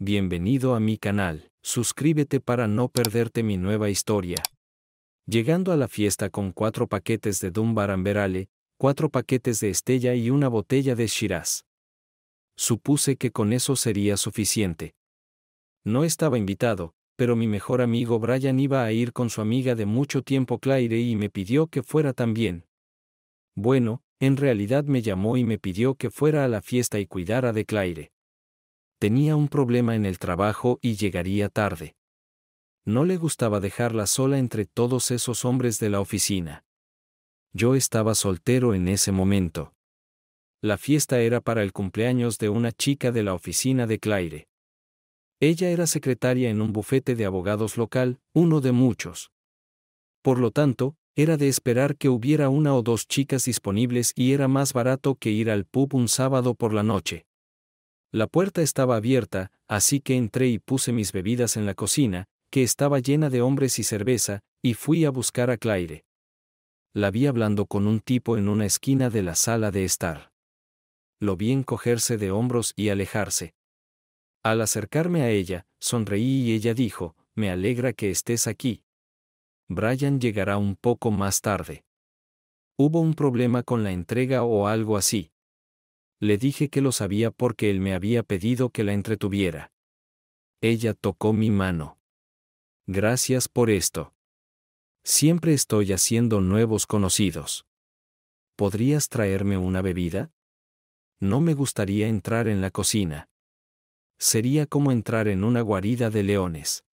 Bienvenido a mi canal, suscríbete para no perderte mi nueva historia. Llegando a la fiesta con cuatro paquetes de Amberale, cuatro paquetes de Estella y una botella de Shiraz. Supuse que con eso sería suficiente. No estaba invitado, pero mi mejor amigo Brian iba a ir con su amiga de mucho tiempo Claire y me pidió que fuera también. Bueno, en realidad me llamó y me pidió que fuera a la fiesta y cuidara de Claire. Tenía un problema en el trabajo y llegaría tarde. No le gustaba dejarla sola entre todos esos hombres de la oficina. Yo estaba soltero en ese momento. La fiesta era para el cumpleaños de una chica de la oficina de Claire. Ella era secretaria en un bufete de abogados local, uno de muchos. Por lo tanto, era de esperar que hubiera una o dos chicas disponibles y era más barato que ir al pub un sábado por la noche. La puerta estaba abierta, así que entré y puse mis bebidas en la cocina, que estaba llena de hombres y cerveza, y fui a buscar a Claire. La vi hablando con un tipo en una esquina de la sala de estar. Lo vi encogerse de hombros y alejarse. Al acercarme a ella, sonreí y ella dijo, me alegra que estés aquí. Brian llegará un poco más tarde. Hubo un problema con la entrega o algo así. Le dije que lo sabía porque él me había pedido que la entretuviera. Ella tocó mi mano. Gracias por esto. Siempre estoy haciendo nuevos conocidos. ¿Podrías traerme una bebida? No me gustaría entrar en la cocina. Sería como entrar en una guarida de leones.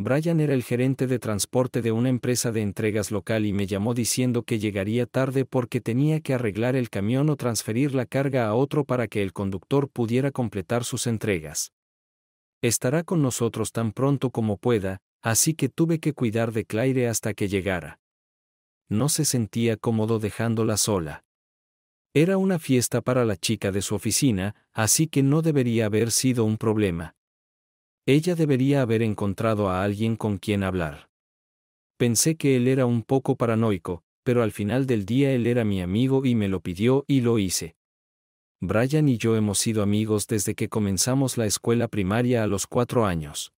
Brian era el gerente de transporte de una empresa de entregas local y me llamó diciendo que llegaría tarde porque tenía que arreglar el camión o transferir la carga a otro para que el conductor pudiera completar sus entregas. Estará con nosotros tan pronto como pueda, así que tuve que cuidar de Claire hasta que llegara. No se sentía cómodo dejándola sola. Era una fiesta para la chica de su oficina, así que no debería haber sido un problema. Ella debería haber encontrado a alguien con quien hablar. Pensé que él era un poco paranoico, pero al final del día él era mi amigo y me lo pidió y lo hice. Brian y yo hemos sido amigos desde que comenzamos la escuela primaria a los cuatro años.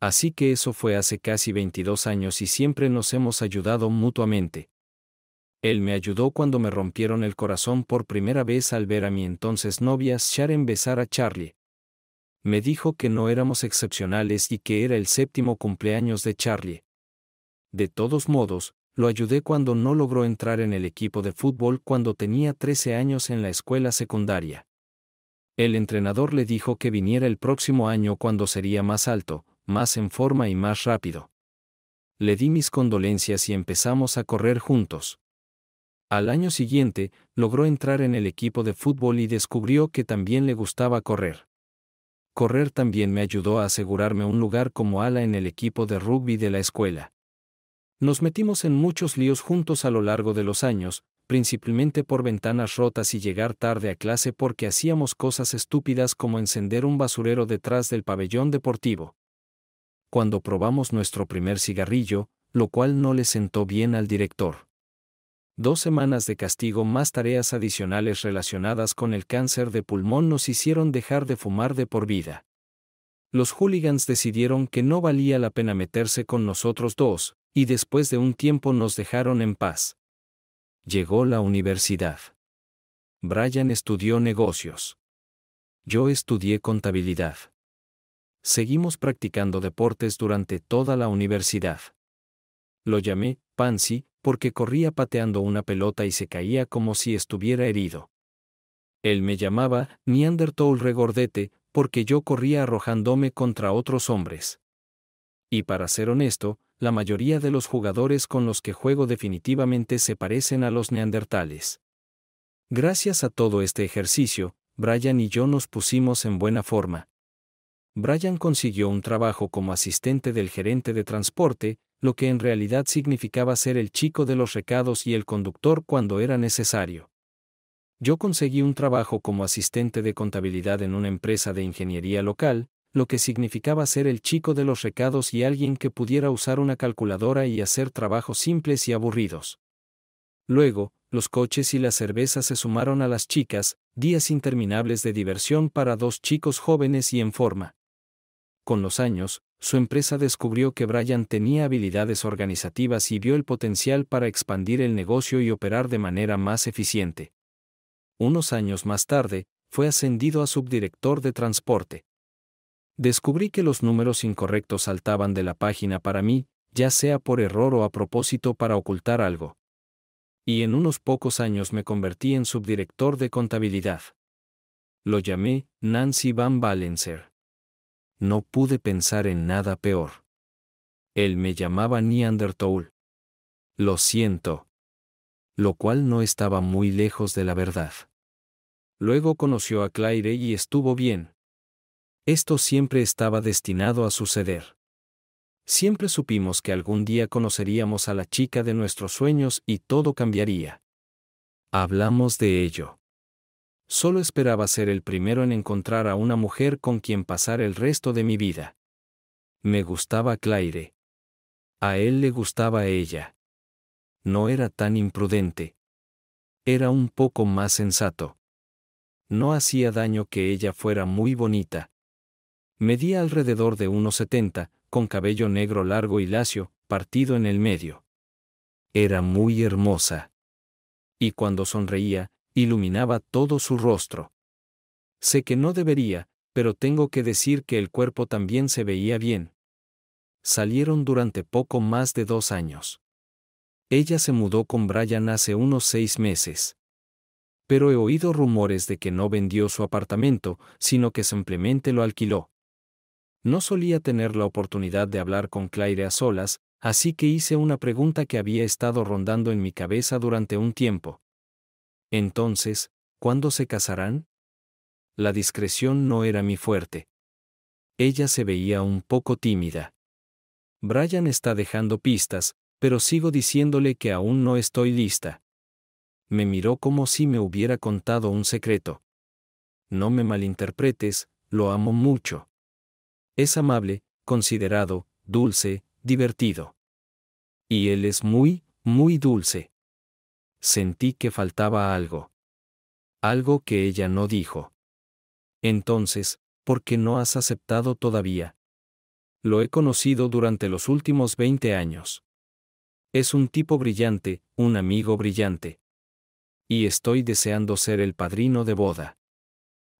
Así que eso fue hace casi 22 años y siempre nos hemos ayudado mutuamente. Él me ayudó cuando me rompieron el corazón por primera vez al ver a mi entonces novia Sharon besar a Charlie, me dijo que no éramos excepcionales y que era el séptimo cumpleaños de Charlie. De todos modos, lo ayudé cuando no logró entrar en el equipo de fútbol cuando tenía 13 años en la escuela secundaria. El entrenador le dijo que viniera el próximo año cuando sería más alto, más en forma y más rápido. Le di mis condolencias y empezamos a correr juntos. Al año siguiente, logró entrar en el equipo de fútbol y descubrió que también le gustaba correr correr también me ayudó a asegurarme un lugar como ala en el equipo de rugby de la escuela. Nos metimos en muchos líos juntos a lo largo de los años, principalmente por ventanas rotas y llegar tarde a clase porque hacíamos cosas estúpidas como encender un basurero detrás del pabellón deportivo. Cuando probamos nuestro primer cigarrillo, lo cual no le sentó bien al director. Dos semanas de castigo más tareas adicionales relacionadas con el cáncer de pulmón nos hicieron dejar de fumar de por vida. Los hooligans decidieron que no valía la pena meterse con nosotros dos, y después de un tiempo nos dejaron en paz. Llegó la universidad. Brian estudió negocios. Yo estudié contabilidad. Seguimos practicando deportes durante toda la universidad. Lo llamé Pansy, porque corría pateando una pelota y se caía como si estuviera herido. Él me llamaba Neanderthal regordete, porque yo corría arrojándome contra otros hombres. Y para ser honesto, la mayoría de los jugadores con los que juego definitivamente se parecen a los neandertales. Gracias a todo este ejercicio, Brian y yo nos pusimos en buena forma. Brian consiguió un trabajo como asistente del gerente de transporte, lo que en realidad significaba ser el chico de los recados y el conductor cuando era necesario. Yo conseguí un trabajo como asistente de contabilidad en una empresa de ingeniería local, lo que significaba ser el chico de los recados y alguien que pudiera usar una calculadora y hacer trabajos simples y aburridos. Luego, los coches y la cerveza se sumaron a las chicas, días interminables de diversión para dos chicos jóvenes y en forma. Con los años, su empresa descubrió que Brian tenía habilidades organizativas y vio el potencial para expandir el negocio y operar de manera más eficiente. Unos años más tarde, fue ascendido a subdirector de transporte. Descubrí que los números incorrectos saltaban de la página para mí, ya sea por error o a propósito para ocultar algo. Y en unos pocos años me convertí en subdirector de contabilidad. Lo llamé Nancy Van Valenser no pude pensar en nada peor. Él me llamaba Neanderthal. Lo siento. Lo cual no estaba muy lejos de la verdad. Luego conoció a Claire y estuvo bien. Esto siempre estaba destinado a suceder. Siempre supimos que algún día conoceríamos a la chica de nuestros sueños y todo cambiaría. Hablamos de ello. Solo esperaba ser el primero en encontrar a una mujer con quien pasar el resto de mi vida. Me gustaba Claire. A él le gustaba ella. No era tan imprudente. Era un poco más sensato. No hacía daño que ella fuera muy bonita. Medía alrededor de unos setenta, con cabello negro largo y lacio, partido en el medio. Era muy hermosa. Y cuando sonreía, Iluminaba todo su rostro. Sé que no debería, pero tengo que decir que el cuerpo también se veía bien. Salieron durante poco más de dos años. Ella se mudó con Brian hace unos seis meses. Pero he oído rumores de que no vendió su apartamento, sino que simplemente lo alquiló. No solía tener la oportunidad de hablar con Claire a solas, así que hice una pregunta que había estado rondando en mi cabeza durante un tiempo. Entonces, ¿cuándo se casarán? La discreción no era mi fuerte. Ella se veía un poco tímida. Brian está dejando pistas, pero sigo diciéndole que aún no estoy lista. Me miró como si me hubiera contado un secreto. No me malinterpretes, lo amo mucho. Es amable, considerado, dulce, divertido. Y él es muy, muy dulce sentí que faltaba algo. Algo que ella no dijo. Entonces, ¿por qué no has aceptado todavía? Lo he conocido durante los últimos 20 años. Es un tipo brillante, un amigo brillante. Y estoy deseando ser el padrino de boda.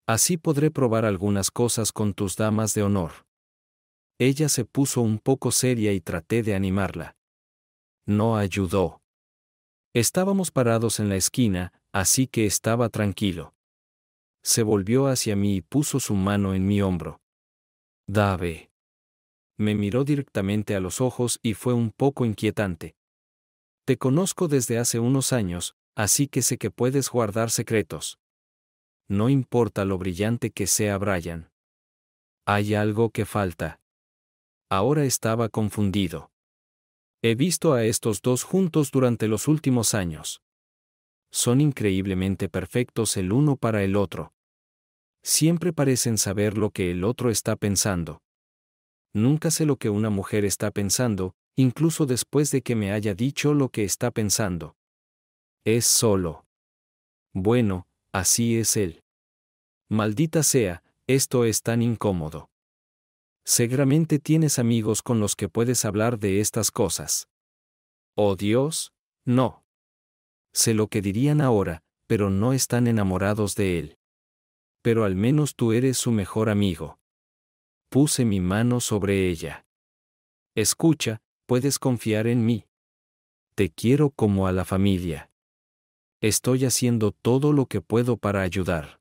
Así podré probar algunas cosas con tus damas de honor. Ella se puso un poco seria y traté de animarla. No ayudó. Estábamos parados en la esquina, así que estaba tranquilo. Se volvió hacia mí y puso su mano en mi hombro. Dave. Me miró directamente a los ojos y fue un poco inquietante. Te conozco desde hace unos años, así que sé que puedes guardar secretos. No importa lo brillante que sea Brian. Hay algo que falta. Ahora estaba confundido. He visto a estos dos juntos durante los últimos años. Son increíblemente perfectos el uno para el otro. Siempre parecen saber lo que el otro está pensando. Nunca sé lo que una mujer está pensando, incluso después de que me haya dicho lo que está pensando. Es solo. Bueno, así es él. Maldita sea, esto es tan incómodo. Seguramente tienes amigos con los que puedes hablar de estas cosas. Oh Dios, no. Sé lo que dirían ahora, pero no están enamorados de él. Pero al menos tú eres su mejor amigo. Puse mi mano sobre ella. Escucha, puedes confiar en mí. Te quiero como a la familia. Estoy haciendo todo lo que puedo para ayudar.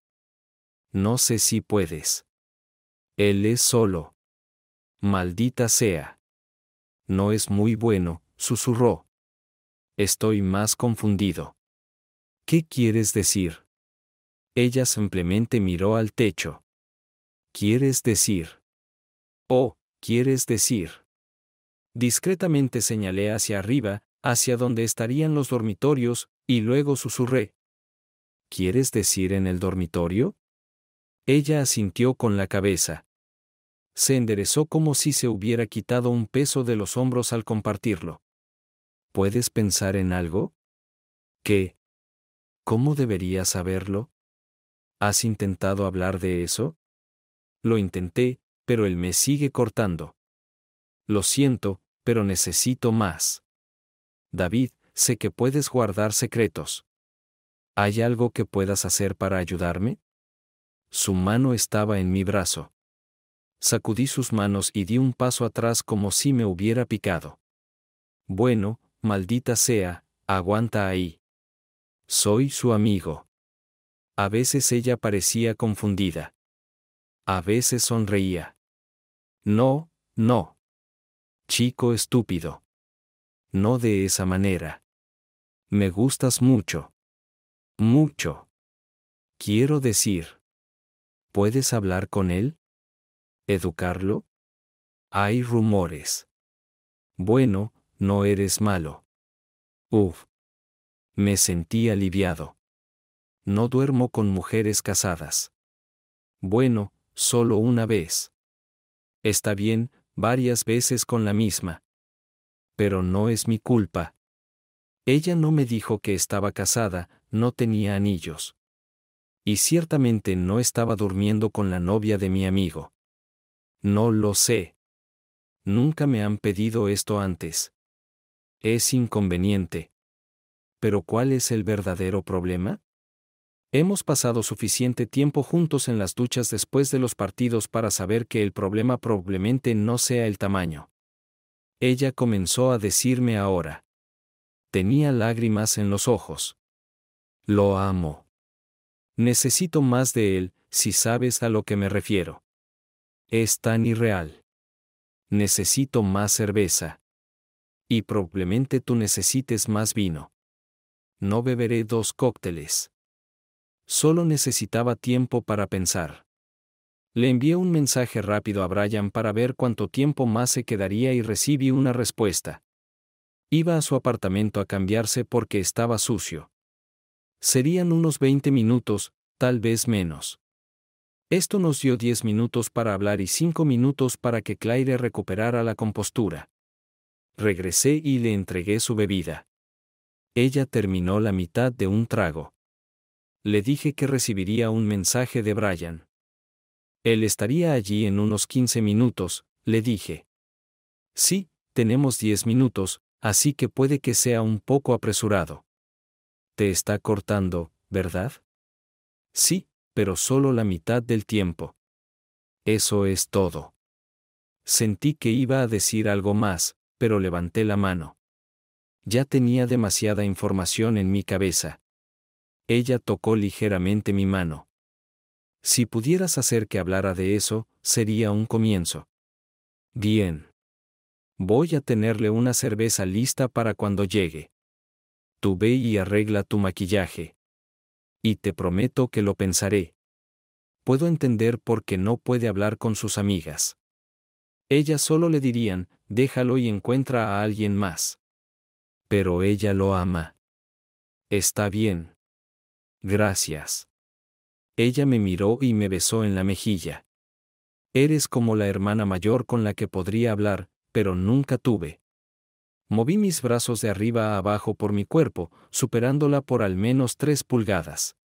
No sé si puedes. Él es solo. Maldita sea. No es muy bueno, susurró. Estoy más confundido. ¿Qué quieres decir? Ella simplemente miró al techo. ¿Quieres decir? Oh, ¿quieres decir? Discretamente señalé hacia arriba, hacia donde estarían los dormitorios, y luego susurré. ¿Quieres decir en el dormitorio? Ella asintió con la cabeza se enderezó como si se hubiera quitado un peso de los hombros al compartirlo. ¿Puedes pensar en algo? ¿Qué? ¿Cómo deberías saberlo? ¿Has intentado hablar de eso? Lo intenté, pero él me sigue cortando. Lo siento, pero necesito más. David, sé que puedes guardar secretos. ¿Hay algo que puedas hacer para ayudarme? Su mano estaba en mi brazo sacudí sus manos y di un paso atrás como si me hubiera picado. Bueno, maldita sea, aguanta ahí. Soy su amigo. A veces ella parecía confundida. A veces sonreía. No, no. Chico estúpido. No de esa manera. Me gustas mucho. Mucho. Quiero decir. ¿Puedes hablar con él? educarlo? Hay rumores. Bueno, no eres malo. Uf. Me sentí aliviado. No duermo con mujeres casadas. Bueno, solo una vez. Está bien, varias veces con la misma. Pero no es mi culpa. Ella no me dijo que estaba casada, no tenía anillos. Y ciertamente no estaba durmiendo con la novia de mi amigo. No lo sé. Nunca me han pedido esto antes. Es inconveniente. Pero ¿cuál es el verdadero problema? Hemos pasado suficiente tiempo juntos en las duchas después de los partidos para saber que el problema probablemente no sea el tamaño. Ella comenzó a decirme ahora. Tenía lágrimas en los ojos. Lo amo. Necesito más de él, si sabes a lo que me refiero. Es tan irreal. Necesito más cerveza. Y probablemente tú necesites más vino. No beberé dos cócteles. Solo necesitaba tiempo para pensar. Le envié un mensaje rápido a Brian para ver cuánto tiempo más se quedaría y recibí una respuesta. Iba a su apartamento a cambiarse porque estaba sucio. Serían unos 20 minutos, tal vez menos. Esto nos dio diez minutos para hablar y cinco minutos para que Claire recuperara la compostura. Regresé y le entregué su bebida. Ella terminó la mitad de un trago. Le dije que recibiría un mensaje de Brian. Él estaría allí en unos 15 minutos, le dije. Sí, tenemos diez minutos, así que puede que sea un poco apresurado. Te está cortando, ¿verdad? Sí, pero solo la mitad del tiempo. Eso es todo. Sentí que iba a decir algo más, pero levanté la mano. Ya tenía demasiada información en mi cabeza. Ella tocó ligeramente mi mano. Si pudieras hacer que hablara de eso, sería un comienzo. Bien. Voy a tenerle una cerveza lista para cuando llegue. Tú ve y arregla tu maquillaje y te prometo que lo pensaré. Puedo entender por qué no puede hablar con sus amigas. Ellas solo le dirían, déjalo y encuentra a alguien más. Pero ella lo ama. Está bien. Gracias. Ella me miró y me besó en la mejilla. Eres como la hermana mayor con la que podría hablar, pero nunca tuve. Moví mis brazos de arriba a abajo por mi cuerpo, superándola por al menos tres pulgadas.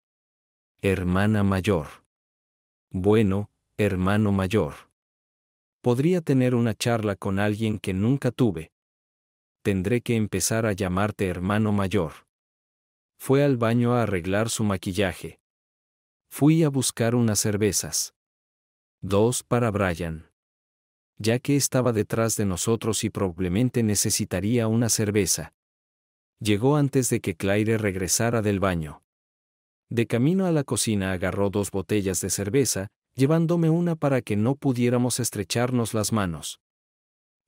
Hermana mayor. Bueno, hermano mayor. Podría tener una charla con alguien que nunca tuve. Tendré que empezar a llamarte hermano mayor. Fue al baño a arreglar su maquillaje. Fui a buscar unas cervezas. Dos para Brian ya que estaba detrás de nosotros y probablemente necesitaría una cerveza. Llegó antes de que Claire regresara del baño. De camino a la cocina agarró dos botellas de cerveza, llevándome una para que no pudiéramos estrecharnos las manos.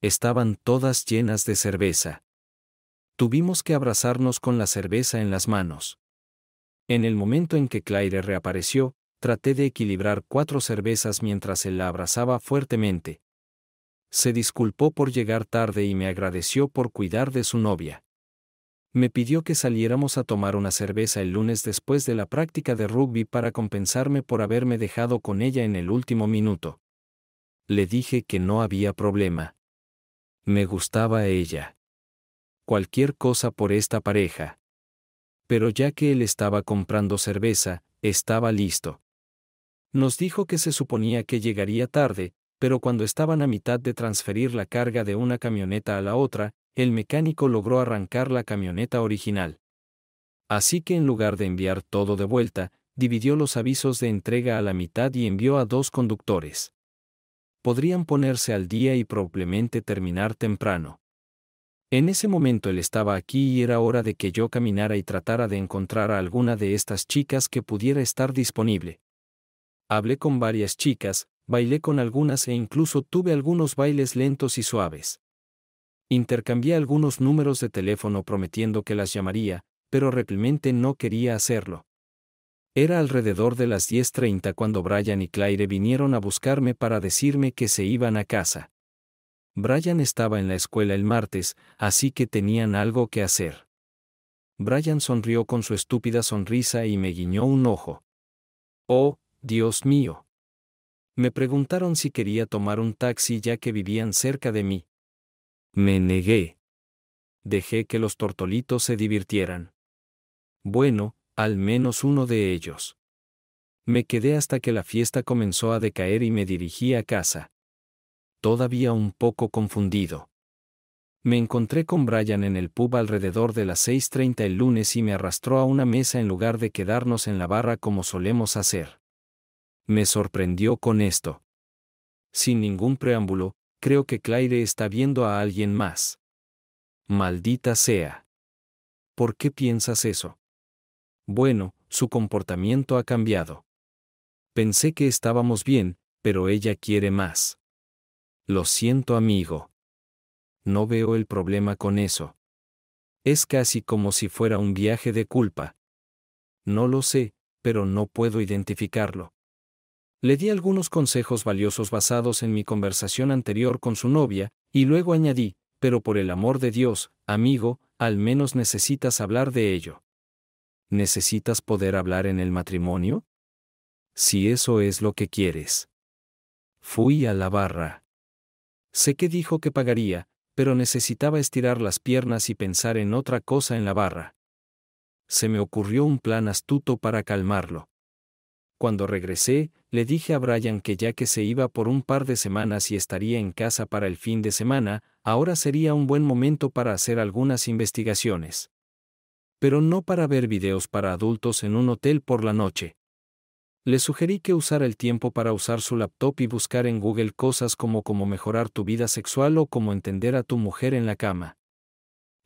Estaban todas llenas de cerveza. Tuvimos que abrazarnos con la cerveza en las manos. En el momento en que Claire reapareció, traté de equilibrar cuatro cervezas mientras él la abrazaba fuertemente, se disculpó por llegar tarde y me agradeció por cuidar de su novia. Me pidió que saliéramos a tomar una cerveza el lunes después de la práctica de rugby para compensarme por haberme dejado con ella en el último minuto. Le dije que no había problema. Me gustaba ella. Cualquier cosa por esta pareja. Pero ya que él estaba comprando cerveza, estaba listo. Nos dijo que se suponía que llegaría tarde, pero cuando estaban a mitad de transferir la carga de una camioneta a la otra, el mecánico logró arrancar la camioneta original. Así que en lugar de enviar todo de vuelta, dividió los avisos de entrega a la mitad y envió a dos conductores. Podrían ponerse al día y probablemente terminar temprano. En ese momento él estaba aquí y era hora de que yo caminara y tratara de encontrar a alguna de estas chicas que pudiera estar disponible. Hablé con varias chicas, bailé con algunas e incluso tuve algunos bailes lentos y suaves. Intercambié algunos números de teléfono prometiendo que las llamaría, pero realmente no quería hacerlo. Era alrededor de las 10.30 cuando Brian y Claire vinieron a buscarme para decirme que se iban a casa. Brian estaba en la escuela el martes, así que tenían algo que hacer. Brian sonrió con su estúpida sonrisa y me guiñó un ojo. Oh, Dios mío. Me preguntaron si quería tomar un taxi ya que vivían cerca de mí. Me negué. Dejé que los tortolitos se divirtieran. Bueno, al menos uno de ellos. Me quedé hasta que la fiesta comenzó a decaer y me dirigí a casa. Todavía un poco confundido. Me encontré con Brian en el pub alrededor de las 6.30 el lunes y me arrastró a una mesa en lugar de quedarnos en la barra como solemos hacer. Me sorprendió con esto. Sin ningún preámbulo, creo que Claire está viendo a alguien más. Maldita sea. ¿Por qué piensas eso? Bueno, su comportamiento ha cambiado. Pensé que estábamos bien, pero ella quiere más. Lo siento, amigo. No veo el problema con eso. Es casi como si fuera un viaje de culpa. No lo sé, pero no puedo identificarlo. Le di algunos consejos valiosos basados en mi conversación anterior con su novia, y luego añadí, pero por el amor de Dios, amigo, al menos necesitas hablar de ello. ¿Necesitas poder hablar en el matrimonio? Si eso es lo que quieres. Fui a la barra. Sé que dijo que pagaría, pero necesitaba estirar las piernas y pensar en otra cosa en la barra. Se me ocurrió un plan astuto para calmarlo. Cuando regresé, le dije a Brian que ya que se iba por un par de semanas y estaría en casa para el fin de semana, ahora sería un buen momento para hacer algunas investigaciones. Pero no para ver videos para adultos en un hotel por la noche. Le sugerí que usara el tiempo para usar su laptop y buscar en Google cosas como cómo mejorar tu vida sexual o cómo entender a tu mujer en la cama.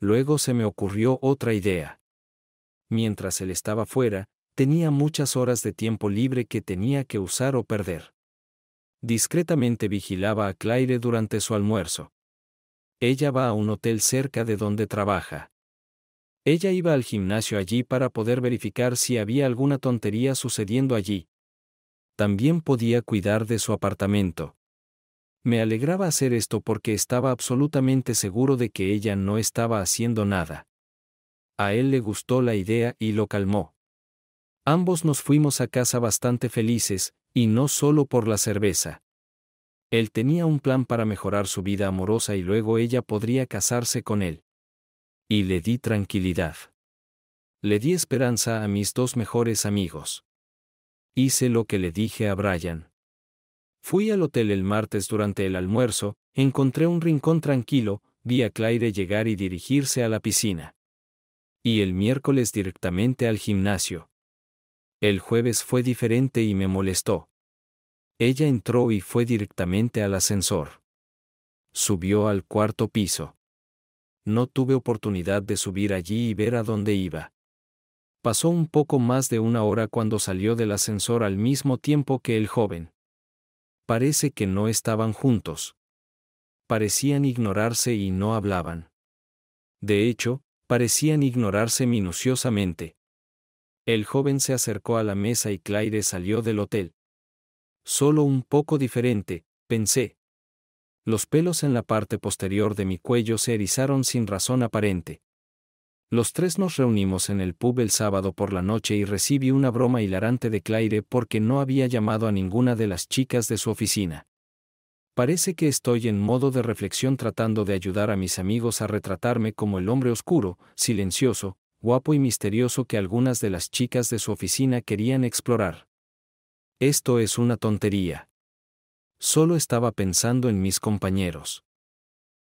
Luego se me ocurrió otra idea. Mientras él estaba fuera, tenía muchas horas de tiempo libre que tenía que usar o perder. Discretamente vigilaba a Claire durante su almuerzo. Ella va a un hotel cerca de donde trabaja. Ella iba al gimnasio allí para poder verificar si había alguna tontería sucediendo allí. También podía cuidar de su apartamento. Me alegraba hacer esto porque estaba absolutamente seguro de que ella no estaba haciendo nada. A él le gustó la idea y lo calmó. Ambos nos fuimos a casa bastante felices, y no solo por la cerveza. Él tenía un plan para mejorar su vida amorosa y luego ella podría casarse con él. Y le di tranquilidad. Le di esperanza a mis dos mejores amigos. Hice lo que le dije a Brian. Fui al hotel el martes durante el almuerzo, encontré un rincón tranquilo, vi a Claire llegar y dirigirse a la piscina. Y el miércoles directamente al gimnasio. El jueves fue diferente y me molestó. Ella entró y fue directamente al ascensor. Subió al cuarto piso. No tuve oportunidad de subir allí y ver a dónde iba. Pasó un poco más de una hora cuando salió del ascensor al mismo tiempo que el joven. Parece que no estaban juntos. Parecían ignorarse y no hablaban. De hecho, parecían ignorarse minuciosamente. El joven se acercó a la mesa y Claire salió del hotel. Solo un poco diferente, pensé. Los pelos en la parte posterior de mi cuello se erizaron sin razón aparente. Los tres nos reunimos en el pub el sábado por la noche y recibí una broma hilarante de Claire porque no había llamado a ninguna de las chicas de su oficina. Parece que estoy en modo de reflexión tratando de ayudar a mis amigos a retratarme como el hombre oscuro, silencioso, guapo y misterioso que algunas de las chicas de su oficina querían explorar. Esto es una tontería. Solo estaba pensando en mis compañeros.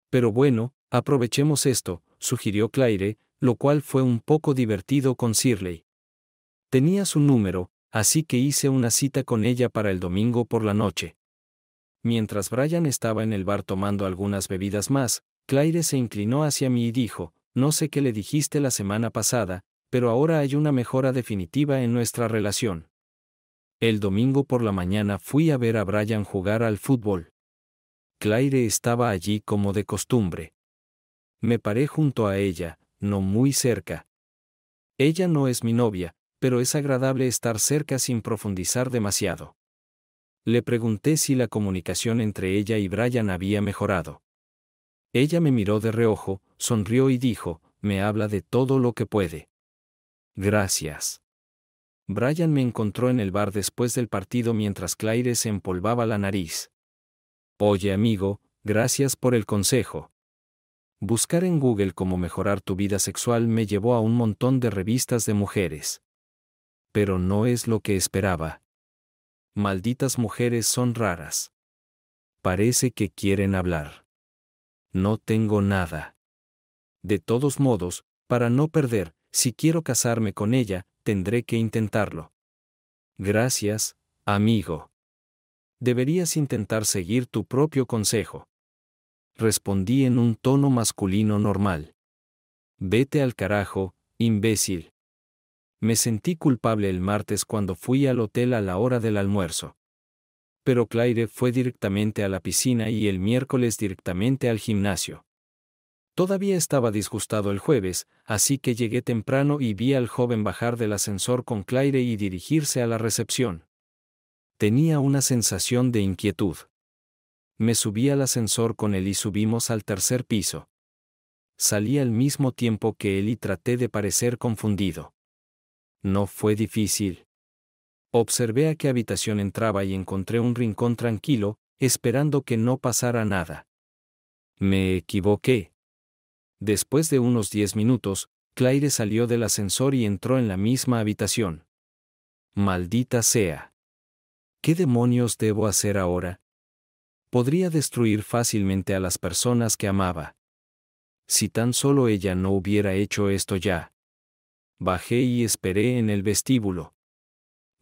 Pero bueno, aprovechemos esto, sugirió Claire, lo cual fue un poco divertido con Shirley. Tenía su número, así que hice una cita con ella para el domingo por la noche. Mientras Brian estaba en el bar tomando algunas bebidas más, Claire se inclinó hacia mí y dijo, no sé qué le dijiste la semana pasada, pero ahora hay una mejora definitiva en nuestra relación. El domingo por la mañana fui a ver a Brian jugar al fútbol. Claire estaba allí como de costumbre. Me paré junto a ella, no muy cerca. Ella no es mi novia, pero es agradable estar cerca sin profundizar demasiado. Le pregunté si la comunicación entre ella y Brian había mejorado. Ella me miró de reojo, sonrió y dijo, me habla de todo lo que puede. Gracias. Brian me encontró en el bar después del partido mientras Claire se empolvaba la nariz. Oye amigo, gracias por el consejo. Buscar en Google cómo mejorar tu vida sexual me llevó a un montón de revistas de mujeres. Pero no es lo que esperaba. Malditas mujeres son raras. Parece que quieren hablar no tengo nada. De todos modos, para no perder, si quiero casarme con ella, tendré que intentarlo. Gracias, amigo. Deberías intentar seguir tu propio consejo. Respondí en un tono masculino normal. Vete al carajo, imbécil. Me sentí culpable el martes cuando fui al hotel a la hora del almuerzo pero Claire fue directamente a la piscina y el miércoles directamente al gimnasio. Todavía estaba disgustado el jueves, así que llegué temprano y vi al joven bajar del ascensor con Claire y dirigirse a la recepción. Tenía una sensación de inquietud. Me subí al ascensor con él y subimos al tercer piso. Salí al mismo tiempo que él y traté de parecer confundido. No fue difícil. Observé a qué habitación entraba y encontré un rincón tranquilo, esperando que no pasara nada. Me equivoqué. Después de unos diez minutos, Claire salió del ascensor y entró en la misma habitación. Maldita sea. ¿Qué demonios debo hacer ahora? Podría destruir fácilmente a las personas que amaba. Si tan solo ella no hubiera hecho esto ya. Bajé y esperé en el vestíbulo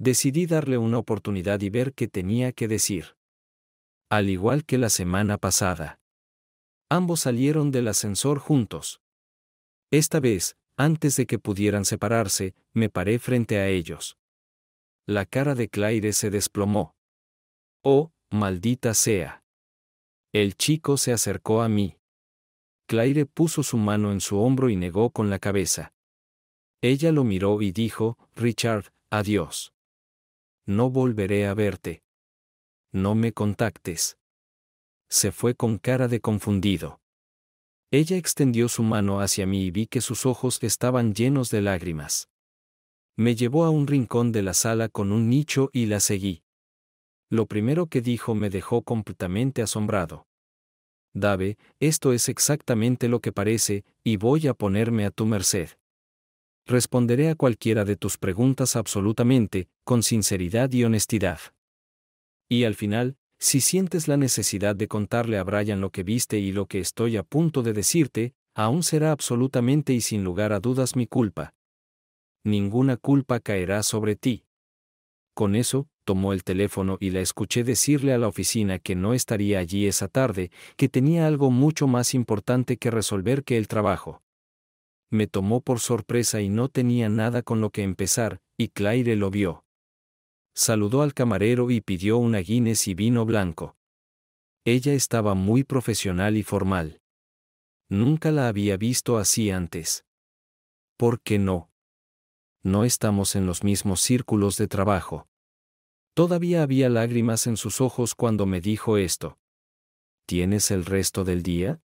decidí darle una oportunidad y ver qué tenía que decir. Al igual que la semana pasada. Ambos salieron del ascensor juntos. Esta vez, antes de que pudieran separarse, me paré frente a ellos. La cara de Claire se desplomó. Oh, maldita sea. El chico se acercó a mí. Claire puso su mano en su hombro y negó con la cabeza. Ella lo miró y dijo, Richard, adiós. No volveré a verte. No me contactes. Se fue con cara de confundido. Ella extendió su mano hacia mí y vi que sus ojos estaban llenos de lágrimas. Me llevó a un rincón de la sala con un nicho y la seguí. Lo primero que dijo me dejó completamente asombrado. Dave, esto es exactamente lo que parece, y voy a ponerme a tu merced responderé a cualquiera de tus preguntas absolutamente, con sinceridad y honestidad. Y al final, si sientes la necesidad de contarle a Brian lo que viste y lo que estoy a punto de decirte, aún será absolutamente y sin lugar a dudas mi culpa. Ninguna culpa caerá sobre ti. Con eso, tomó el teléfono y la escuché decirle a la oficina que no estaría allí esa tarde, que tenía algo mucho más importante que resolver que el trabajo me tomó por sorpresa y no tenía nada con lo que empezar, y Claire lo vio. Saludó al camarero y pidió una Guinness y vino blanco. Ella estaba muy profesional y formal. Nunca la había visto así antes. ¿Por qué no? No estamos en los mismos círculos de trabajo. Todavía había lágrimas en sus ojos cuando me dijo esto. ¿Tienes el resto del día?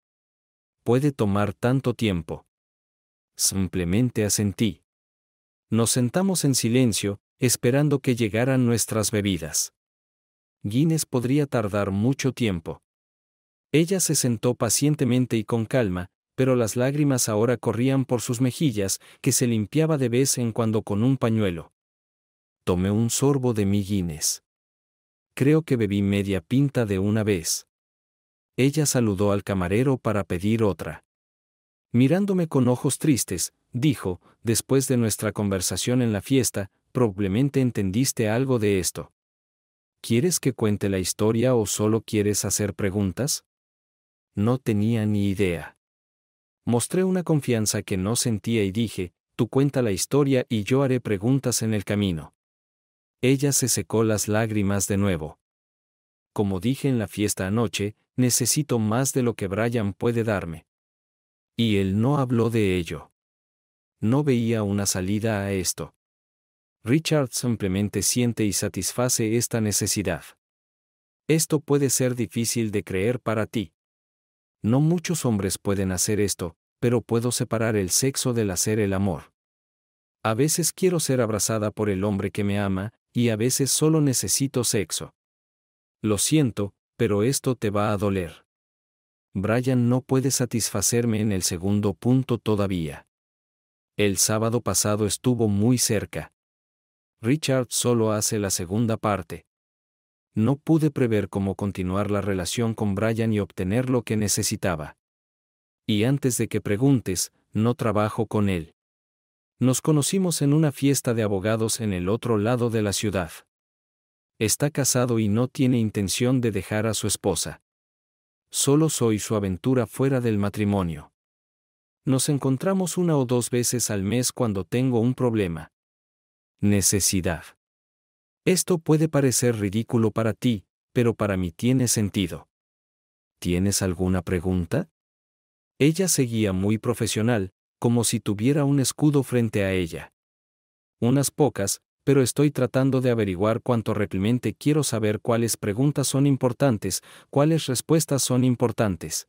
Puede tomar tanto tiempo. Simplemente asentí. Nos sentamos en silencio, esperando que llegaran nuestras bebidas. Guinness podría tardar mucho tiempo. Ella se sentó pacientemente y con calma, pero las lágrimas ahora corrían por sus mejillas, que se limpiaba de vez en cuando con un pañuelo. Tomé un sorbo de mi Guinness. Creo que bebí media pinta de una vez. Ella saludó al camarero para pedir otra. Mirándome con ojos tristes, dijo, después de nuestra conversación en la fiesta, probablemente entendiste algo de esto. ¿Quieres que cuente la historia o solo quieres hacer preguntas? No tenía ni idea. Mostré una confianza que no sentía y dije, tú cuenta la historia y yo haré preguntas en el camino. Ella se secó las lágrimas de nuevo. Como dije en la fiesta anoche, necesito más de lo que Brian puede darme. Y él no habló de ello. No veía una salida a esto. Richard simplemente siente y satisface esta necesidad. Esto puede ser difícil de creer para ti. No muchos hombres pueden hacer esto, pero puedo separar el sexo del hacer el amor. A veces quiero ser abrazada por el hombre que me ama, y a veces solo necesito sexo. Lo siento, pero esto te va a doler. Brian no puede satisfacerme en el segundo punto todavía. El sábado pasado estuvo muy cerca. Richard solo hace la segunda parte. No pude prever cómo continuar la relación con Brian y obtener lo que necesitaba. Y antes de que preguntes, no trabajo con él. Nos conocimos en una fiesta de abogados en el otro lado de la ciudad. Está casado y no tiene intención de dejar a su esposa solo soy su aventura fuera del matrimonio. Nos encontramos una o dos veces al mes cuando tengo un problema. Necesidad. Esto puede parecer ridículo para ti, pero para mí tiene sentido. ¿Tienes alguna pregunta? Ella seguía muy profesional, como si tuviera un escudo frente a ella. Unas pocas, pero estoy tratando de averiguar cuánto replemente quiero saber cuáles preguntas son importantes, cuáles respuestas son importantes.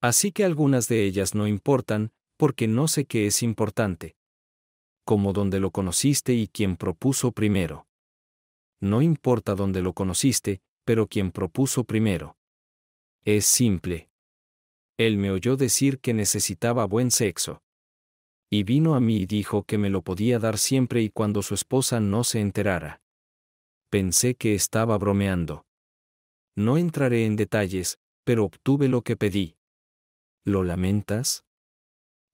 Así que algunas de ellas no importan, porque no sé qué es importante. Como dónde lo conociste y quién propuso primero. No importa dónde lo conociste, pero quién propuso primero. Es simple. Él me oyó decir que necesitaba buen sexo y vino a mí y dijo que me lo podía dar siempre y cuando su esposa no se enterara. Pensé que estaba bromeando. No entraré en detalles, pero obtuve lo que pedí. ¿Lo lamentas?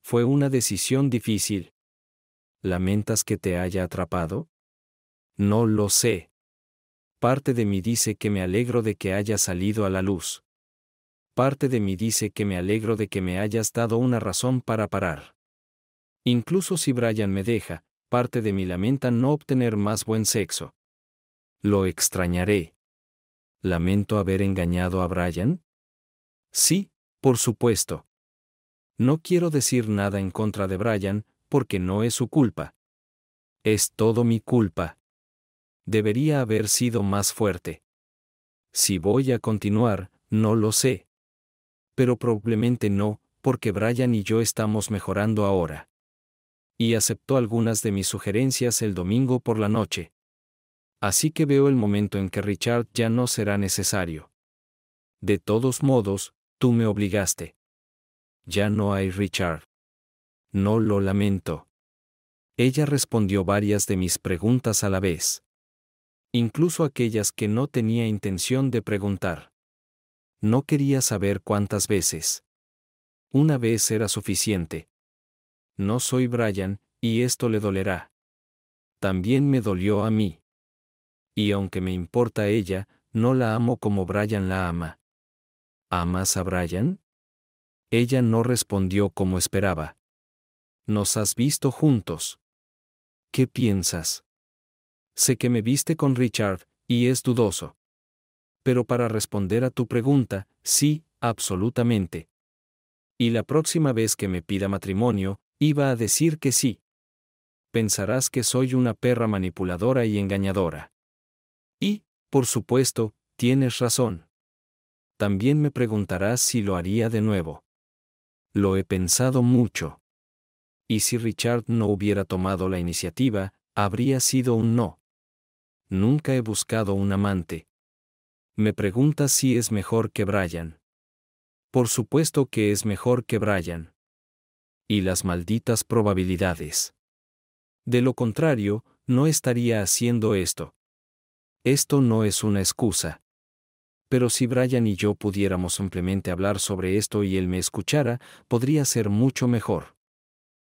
Fue una decisión difícil. ¿Lamentas que te haya atrapado? No lo sé. Parte de mí dice que me alegro de que haya salido a la luz. Parte de mí dice que me alegro de que me hayas dado una razón para parar. Incluso si Brian me deja, parte de mí lamenta no obtener más buen sexo. Lo extrañaré. ¿Lamento haber engañado a Brian? Sí, por supuesto. No quiero decir nada en contra de Brian, porque no es su culpa. Es todo mi culpa. Debería haber sido más fuerte. Si voy a continuar, no lo sé. Pero probablemente no, porque Brian y yo estamos mejorando ahora y aceptó algunas de mis sugerencias el domingo por la noche. Así que veo el momento en que Richard ya no será necesario. De todos modos, tú me obligaste. Ya no hay Richard. No lo lamento. Ella respondió varias de mis preguntas a la vez. Incluso aquellas que no tenía intención de preguntar. No quería saber cuántas veces. Una vez era suficiente, no soy Brian, y esto le dolerá. También me dolió a mí. Y aunque me importa ella, no la amo como Brian la ama. ¿Amas a Brian? Ella no respondió como esperaba. Nos has visto juntos. ¿Qué piensas? Sé que me viste con Richard, y es dudoso. Pero para responder a tu pregunta, sí, absolutamente. Y la próxima vez que me pida matrimonio, Iba a decir que sí. Pensarás que soy una perra manipuladora y engañadora. Y, por supuesto, tienes razón. También me preguntarás si lo haría de nuevo. Lo he pensado mucho. Y si Richard no hubiera tomado la iniciativa, habría sido un no. Nunca he buscado un amante. Me preguntas si es mejor que Brian. Por supuesto que es mejor que Brian y las malditas probabilidades. De lo contrario, no estaría haciendo esto. Esto no es una excusa. Pero si Brian y yo pudiéramos simplemente hablar sobre esto y él me escuchara, podría ser mucho mejor.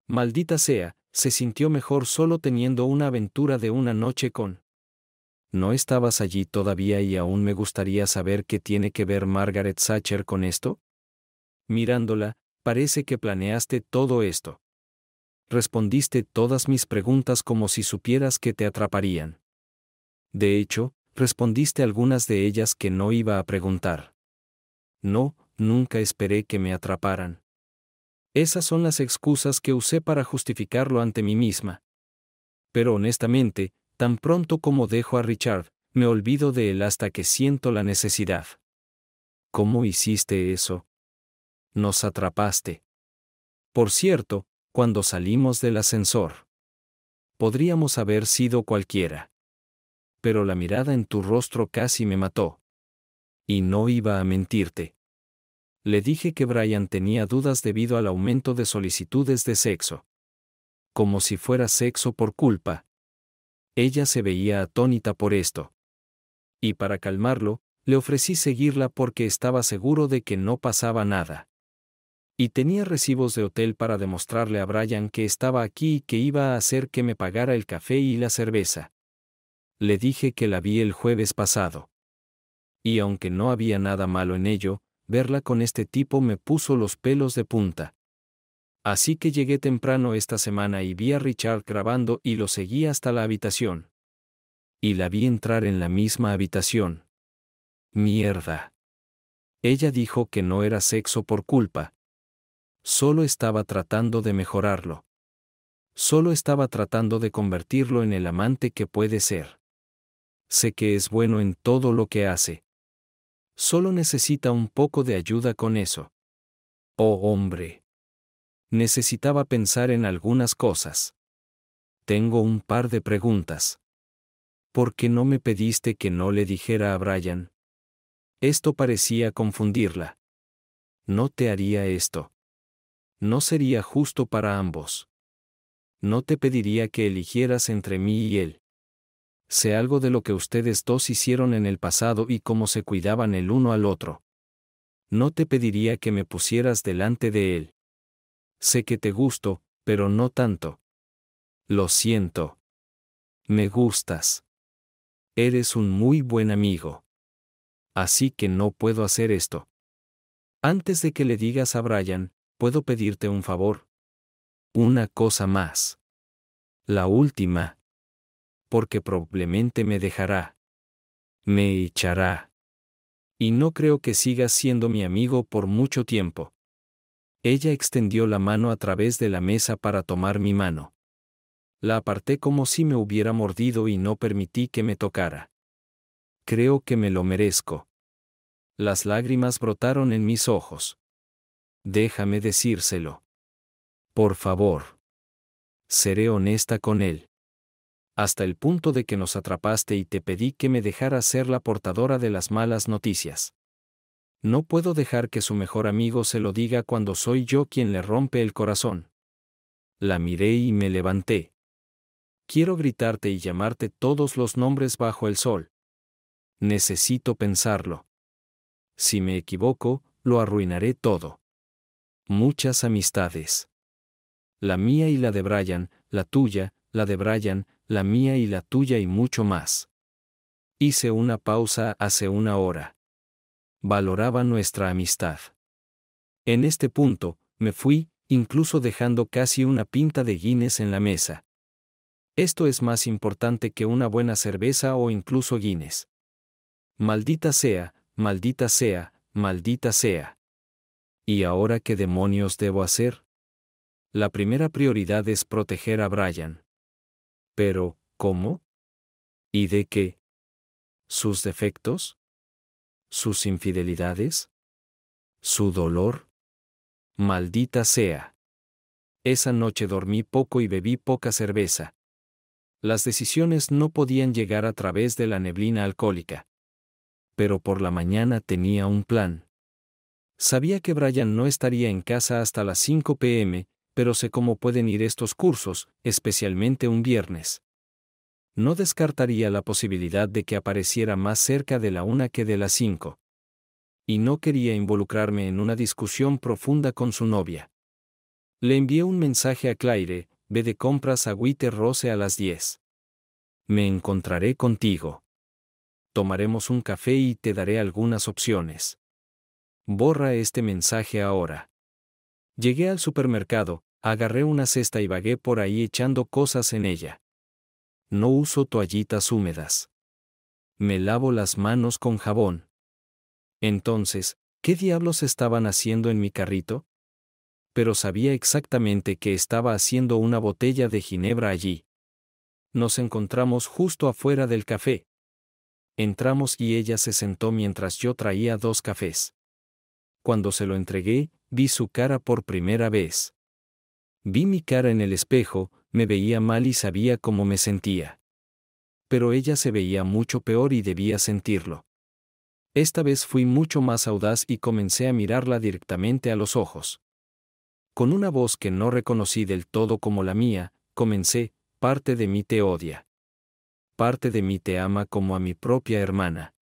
Maldita sea, se sintió mejor solo teniendo una aventura de una noche con... No estabas allí todavía y aún me gustaría saber qué tiene que ver Margaret Thatcher con esto. Mirándola, parece que planeaste todo esto. Respondiste todas mis preguntas como si supieras que te atraparían. De hecho, respondiste algunas de ellas que no iba a preguntar. No, nunca esperé que me atraparan. Esas son las excusas que usé para justificarlo ante mí misma. Pero honestamente, tan pronto como dejo a Richard, me olvido de él hasta que siento la necesidad. ¿Cómo hiciste eso? nos atrapaste. Por cierto, cuando salimos del ascensor. Podríamos haber sido cualquiera. Pero la mirada en tu rostro casi me mató. Y no iba a mentirte. Le dije que Brian tenía dudas debido al aumento de solicitudes de sexo. Como si fuera sexo por culpa. Ella se veía atónita por esto. Y para calmarlo, le ofrecí seguirla porque estaba seguro de que no pasaba nada y tenía recibos de hotel para demostrarle a Brian que estaba aquí y que iba a hacer que me pagara el café y la cerveza. Le dije que la vi el jueves pasado. Y aunque no había nada malo en ello, verla con este tipo me puso los pelos de punta. Así que llegué temprano esta semana y vi a Richard grabando y lo seguí hasta la habitación. Y la vi entrar en la misma habitación. Mierda. Ella dijo que no era sexo por culpa, solo estaba tratando de mejorarlo. Solo estaba tratando de convertirlo en el amante que puede ser. Sé que es bueno en todo lo que hace. Solo necesita un poco de ayuda con eso. Oh hombre. Necesitaba pensar en algunas cosas. Tengo un par de preguntas. ¿Por qué no me pediste que no le dijera a Brian? Esto parecía confundirla. No te haría esto no sería justo para ambos. No te pediría que eligieras entre mí y él. Sé algo de lo que ustedes dos hicieron en el pasado y cómo se cuidaban el uno al otro. No te pediría que me pusieras delante de él. Sé que te gusto, pero no tanto. Lo siento. Me gustas. Eres un muy buen amigo. Así que no puedo hacer esto. Antes de que le digas a Brian, puedo pedirte un favor. Una cosa más. La última. Porque probablemente me dejará. Me echará. Y no creo que sigas siendo mi amigo por mucho tiempo. Ella extendió la mano a través de la mesa para tomar mi mano. La aparté como si me hubiera mordido y no permití que me tocara. Creo que me lo merezco. Las lágrimas brotaron en mis ojos. Déjame decírselo. Por favor. Seré honesta con él. Hasta el punto de que nos atrapaste y te pedí que me dejara ser la portadora de las malas noticias. No puedo dejar que su mejor amigo se lo diga cuando soy yo quien le rompe el corazón. La miré y me levanté. Quiero gritarte y llamarte todos los nombres bajo el sol. Necesito pensarlo. Si me equivoco, lo arruinaré todo muchas amistades. La mía y la de Brian, la tuya, la de Brian, la mía y la tuya y mucho más. Hice una pausa hace una hora. Valoraba nuestra amistad. En este punto, me fui, incluso dejando casi una pinta de Guinness en la mesa. Esto es más importante que una buena cerveza o incluso Guinness. Maldita sea, maldita sea, maldita sea. ¿Y ahora qué demonios debo hacer? La primera prioridad es proteger a Brian. Pero, ¿cómo? ¿Y de qué? ¿Sus defectos? ¿Sus infidelidades? ¿Su dolor? Maldita sea. Esa noche dormí poco y bebí poca cerveza. Las decisiones no podían llegar a través de la neblina alcohólica. Pero por la mañana tenía un plan. Sabía que Brian no estaría en casa hasta las 5 pm, pero sé cómo pueden ir estos cursos, especialmente un viernes. No descartaría la posibilidad de que apareciera más cerca de la una que de las 5. Y no quería involucrarme en una discusión profunda con su novia. Le envié un mensaje a Claire, ve de compras a Witter Rose a las 10. Me encontraré contigo. Tomaremos un café y te daré algunas opciones. Borra este mensaje ahora. Llegué al supermercado, agarré una cesta y vagué por ahí echando cosas en ella. No uso toallitas húmedas. Me lavo las manos con jabón. Entonces, ¿qué diablos estaban haciendo en mi carrito? Pero sabía exactamente que estaba haciendo una botella de ginebra allí. Nos encontramos justo afuera del café. Entramos y ella se sentó mientras yo traía dos cafés cuando se lo entregué, vi su cara por primera vez. Vi mi cara en el espejo, me veía mal y sabía cómo me sentía. Pero ella se veía mucho peor y debía sentirlo. Esta vez fui mucho más audaz y comencé a mirarla directamente a los ojos. Con una voz que no reconocí del todo como la mía, comencé, parte de mí te odia. Parte de mí te ama como a mi propia hermana.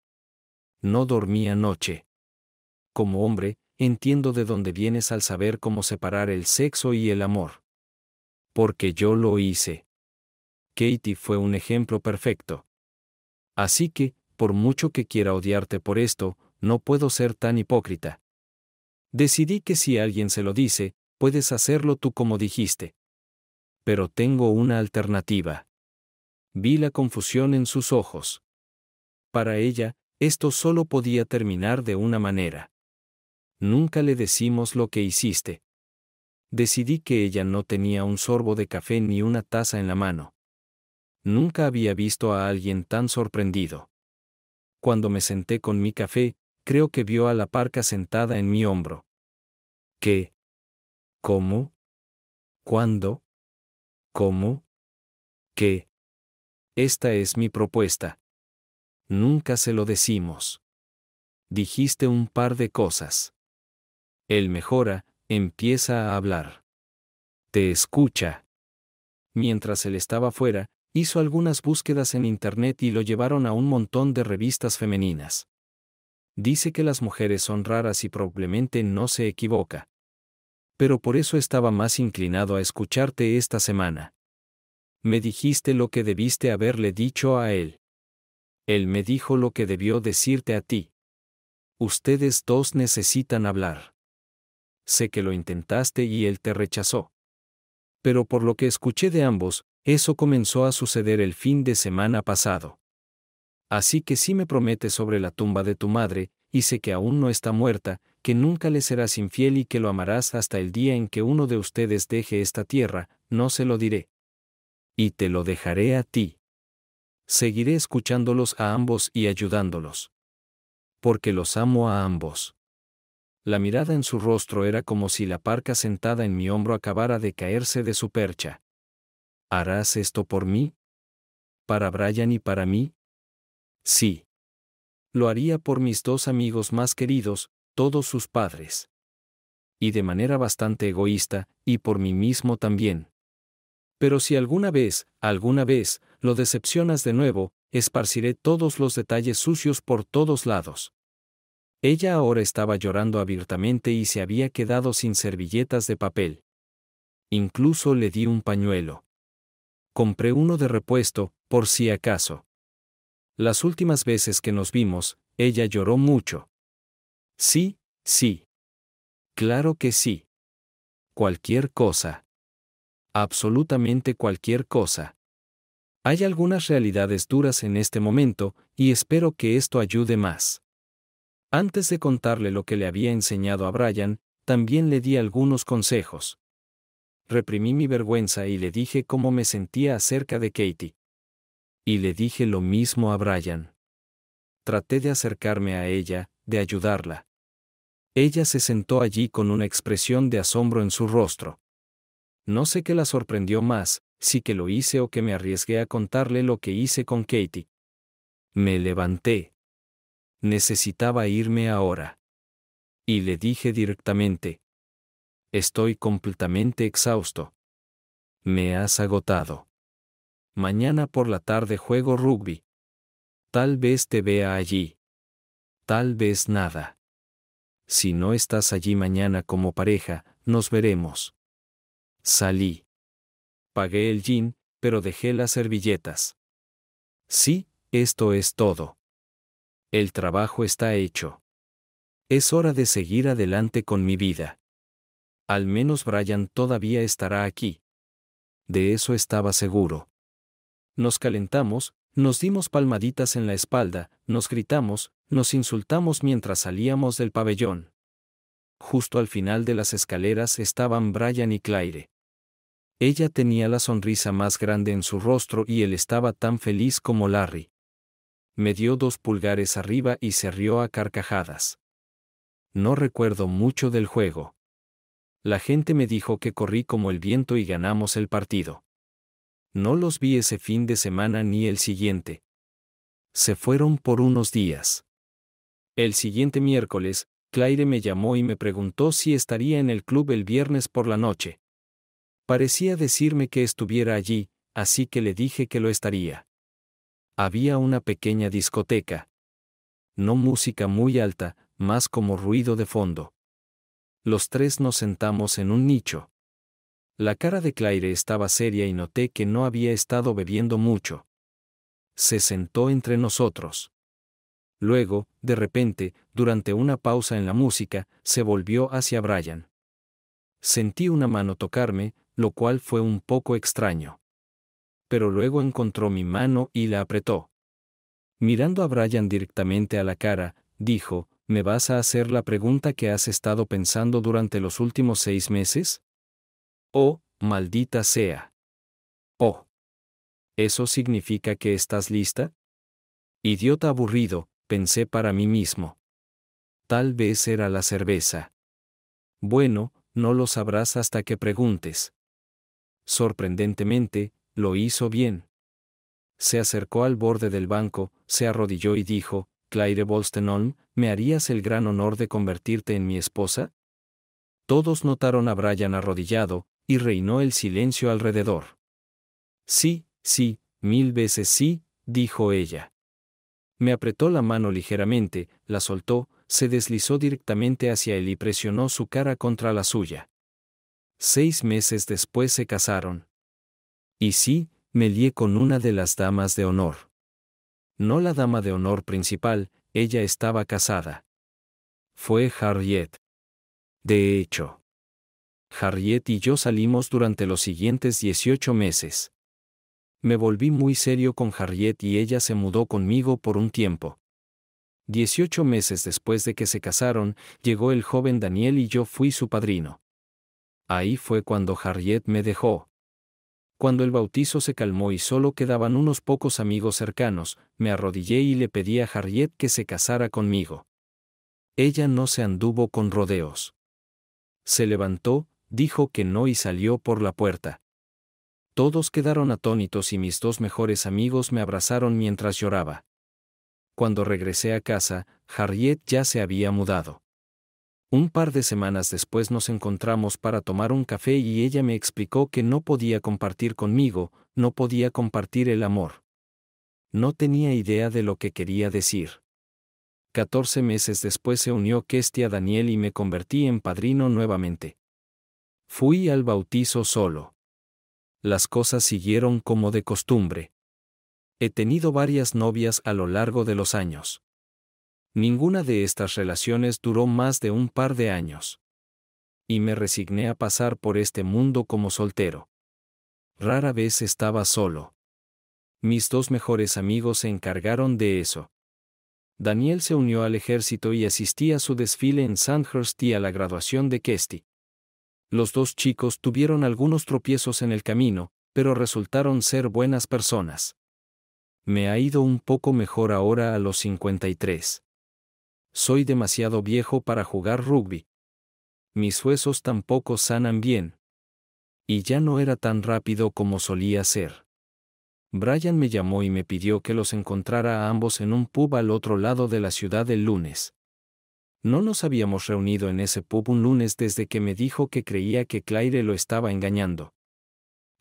No dormí anoche como hombre, entiendo de dónde vienes al saber cómo separar el sexo y el amor. Porque yo lo hice. Katie fue un ejemplo perfecto. Así que, por mucho que quiera odiarte por esto, no puedo ser tan hipócrita. Decidí que si alguien se lo dice, puedes hacerlo tú como dijiste. Pero tengo una alternativa. Vi la confusión en sus ojos. Para ella, esto solo podía terminar de una manera. Nunca le decimos lo que hiciste. Decidí que ella no tenía un sorbo de café ni una taza en la mano. Nunca había visto a alguien tan sorprendido. Cuando me senté con mi café, creo que vio a la parca sentada en mi hombro. ¿Qué? ¿Cómo? ¿Cuándo? ¿Cómo? ¿Qué? Esta es mi propuesta. Nunca se lo decimos. Dijiste un par de cosas. Él mejora, empieza a hablar. Te escucha. Mientras él estaba fuera, hizo algunas búsquedas en Internet y lo llevaron a un montón de revistas femeninas. Dice que las mujeres son raras y probablemente no se equivoca. Pero por eso estaba más inclinado a escucharte esta semana. Me dijiste lo que debiste haberle dicho a él. Él me dijo lo que debió decirte a ti. Ustedes dos necesitan hablar sé que lo intentaste y él te rechazó. Pero por lo que escuché de ambos, eso comenzó a suceder el fin de semana pasado. Así que si me prometes sobre la tumba de tu madre, y sé que aún no está muerta, que nunca le serás infiel y que lo amarás hasta el día en que uno de ustedes deje esta tierra, no se lo diré. Y te lo dejaré a ti. Seguiré escuchándolos a ambos y ayudándolos. Porque los amo a ambos. La mirada en su rostro era como si la parca sentada en mi hombro acabara de caerse de su percha. ¿Harás esto por mí? ¿Para Brian y para mí? Sí. Lo haría por mis dos amigos más queridos, todos sus padres. Y de manera bastante egoísta, y por mí mismo también. Pero si alguna vez, alguna vez, lo decepcionas de nuevo, esparciré todos los detalles sucios por todos lados. Ella ahora estaba llorando abiertamente y se había quedado sin servilletas de papel. Incluso le di un pañuelo. Compré uno de repuesto, por si acaso. Las últimas veces que nos vimos, ella lloró mucho. Sí, sí. Claro que sí. Cualquier cosa. Absolutamente cualquier cosa. Hay algunas realidades duras en este momento, y espero que esto ayude más. Antes de contarle lo que le había enseñado a Brian, también le di algunos consejos. Reprimí mi vergüenza y le dije cómo me sentía acerca de Katie. Y le dije lo mismo a Brian. Traté de acercarme a ella, de ayudarla. Ella se sentó allí con una expresión de asombro en su rostro. No sé qué la sorprendió más, si que lo hice o que me arriesgué a contarle lo que hice con Katie. Me levanté necesitaba irme ahora. Y le dije directamente, estoy completamente exhausto. Me has agotado. Mañana por la tarde juego rugby. Tal vez te vea allí. Tal vez nada. Si no estás allí mañana como pareja, nos veremos. Salí. Pagué el jean, pero dejé las servilletas. Sí, esto es todo. El trabajo está hecho. Es hora de seguir adelante con mi vida. Al menos Brian todavía estará aquí. De eso estaba seguro. Nos calentamos, nos dimos palmaditas en la espalda, nos gritamos, nos insultamos mientras salíamos del pabellón. Justo al final de las escaleras estaban Brian y Claire. Ella tenía la sonrisa más grande en su rostro y él estaba tan feliz como Larry me dio dos pulgares arriba y se rió a carcajadas. No recuerdo mucho del juego. La gente me dijo que corrí como el viento y ganamos el partido. No los vi ese fin de semana ni el siguiente. Se fueron por unos días. El siguiente miércoles, Claire me llamó y me preguntó si estaría en el club el viernes por la noche. Parecía decirme que estuviera allí, así que le dije que lo estaría había una pequeña discoteca. No música muy alta, más como ruido de fondo. Los tres nos sentamos en un nicho. La cara de Claire estaba seria y noté que no había estado bebiendo mucho. Se sentó entre nosotros. Luego, de repente, durante una pausa en la música, se volvió hacia Brian. Sentí una mano tocarme, lo cual fue un poco extraño pero luego encontró mi mano y la apretó. Mirando a Brian directamente a la cara, dijo, ¿me vas a hacer la pregunta que has estado pensando durante los últimos seis meses? Oh, maldita sea. Oh. ¿Eso significa que estás lista? Idiota aburrido, pensé para mí mismo. Tal vez era la cerveza. Bueno, no lo sabrás hasta que preguntes. Sorprendentemente, lo hizo bien. Se acercó al borde del banco, se arrodilló y dijo, Claire Bolstenholm, ¿me harías el gran honor de convertirte en mi esposa? Todos notaron a Brian arrodillado, y reinó el silencio alrededor. Sí, sí, mil veces sí, dijo ella. Me apretó la mano ligeramente, la soltó, se deslizó directamente hacia él y presionó su cara contra la suya. Seis meses después se casaron. Y sí, me lié con una de las damas de honor. No la dama de honor principal, ella estaba casada. Fue Harriet. De hecho, Harriet y yo salimos durante los siguientes 18 meses. Me volví muy serio con Harriet y ella se mudó conmigo por un tiempo. Dieciocho meses después de que se casaron, llegó el joven Daniel y yo fui su padrino. Ahí fue cuando Harriet me dejó. Cuando el bautizo se calmó y solo quedaban unos pocos amigos cercanos, me arrodillé y le pedí a Harriet que se casara conmigo. Ella no se anduvo con rodeos. Se levantó, dijo que no y salió por la puerta. Todos quedaron atónitos y mis dos mejores amigos me abrazaron mientras lloraba. Cuando regresé a casa, Harriet ya se había mudado. Un par de semanas después nos encontramos para tomar un café y ella me explicó que no podía compartir conmigo, no podía compartir el amor. No tenía idea de lo que quería decir. Catorce meses después se unió Kestia a Daniel y me convertí en padrino nuevamente. Fui al bautizo solo. Las cosas siguieron como de costumbre. He tenido varias novias a lo largo de los años. Ninguna de estas relaciones duró más de un par de años. Y me resigné a pasar por este mundo como soltero. Rara vez estaba solo. Mis dos mejores amigos se encargaron de eso. Daniel se unió al ejército y asistí a su desfile en Sandhurst y a la graduación de Kesty. Los dos chicos tuvieron algunos tropiezos en el camino, pero resultaron ser buenas personas. Me ha ido un poco mejor ahora a los 53. Soy demasiado viejo para jugar rugby. Mis huesos tampoco sanan bien. Y ya no era tan rápido como solía ser. Brian me llamó y me pidió que los encontrara a ambos en un pub al otro lado de la ciudad el lunes. No nos habíamos reunido en ese pub un lunes desde que me dijo que creía que Claire lo estaba engañando.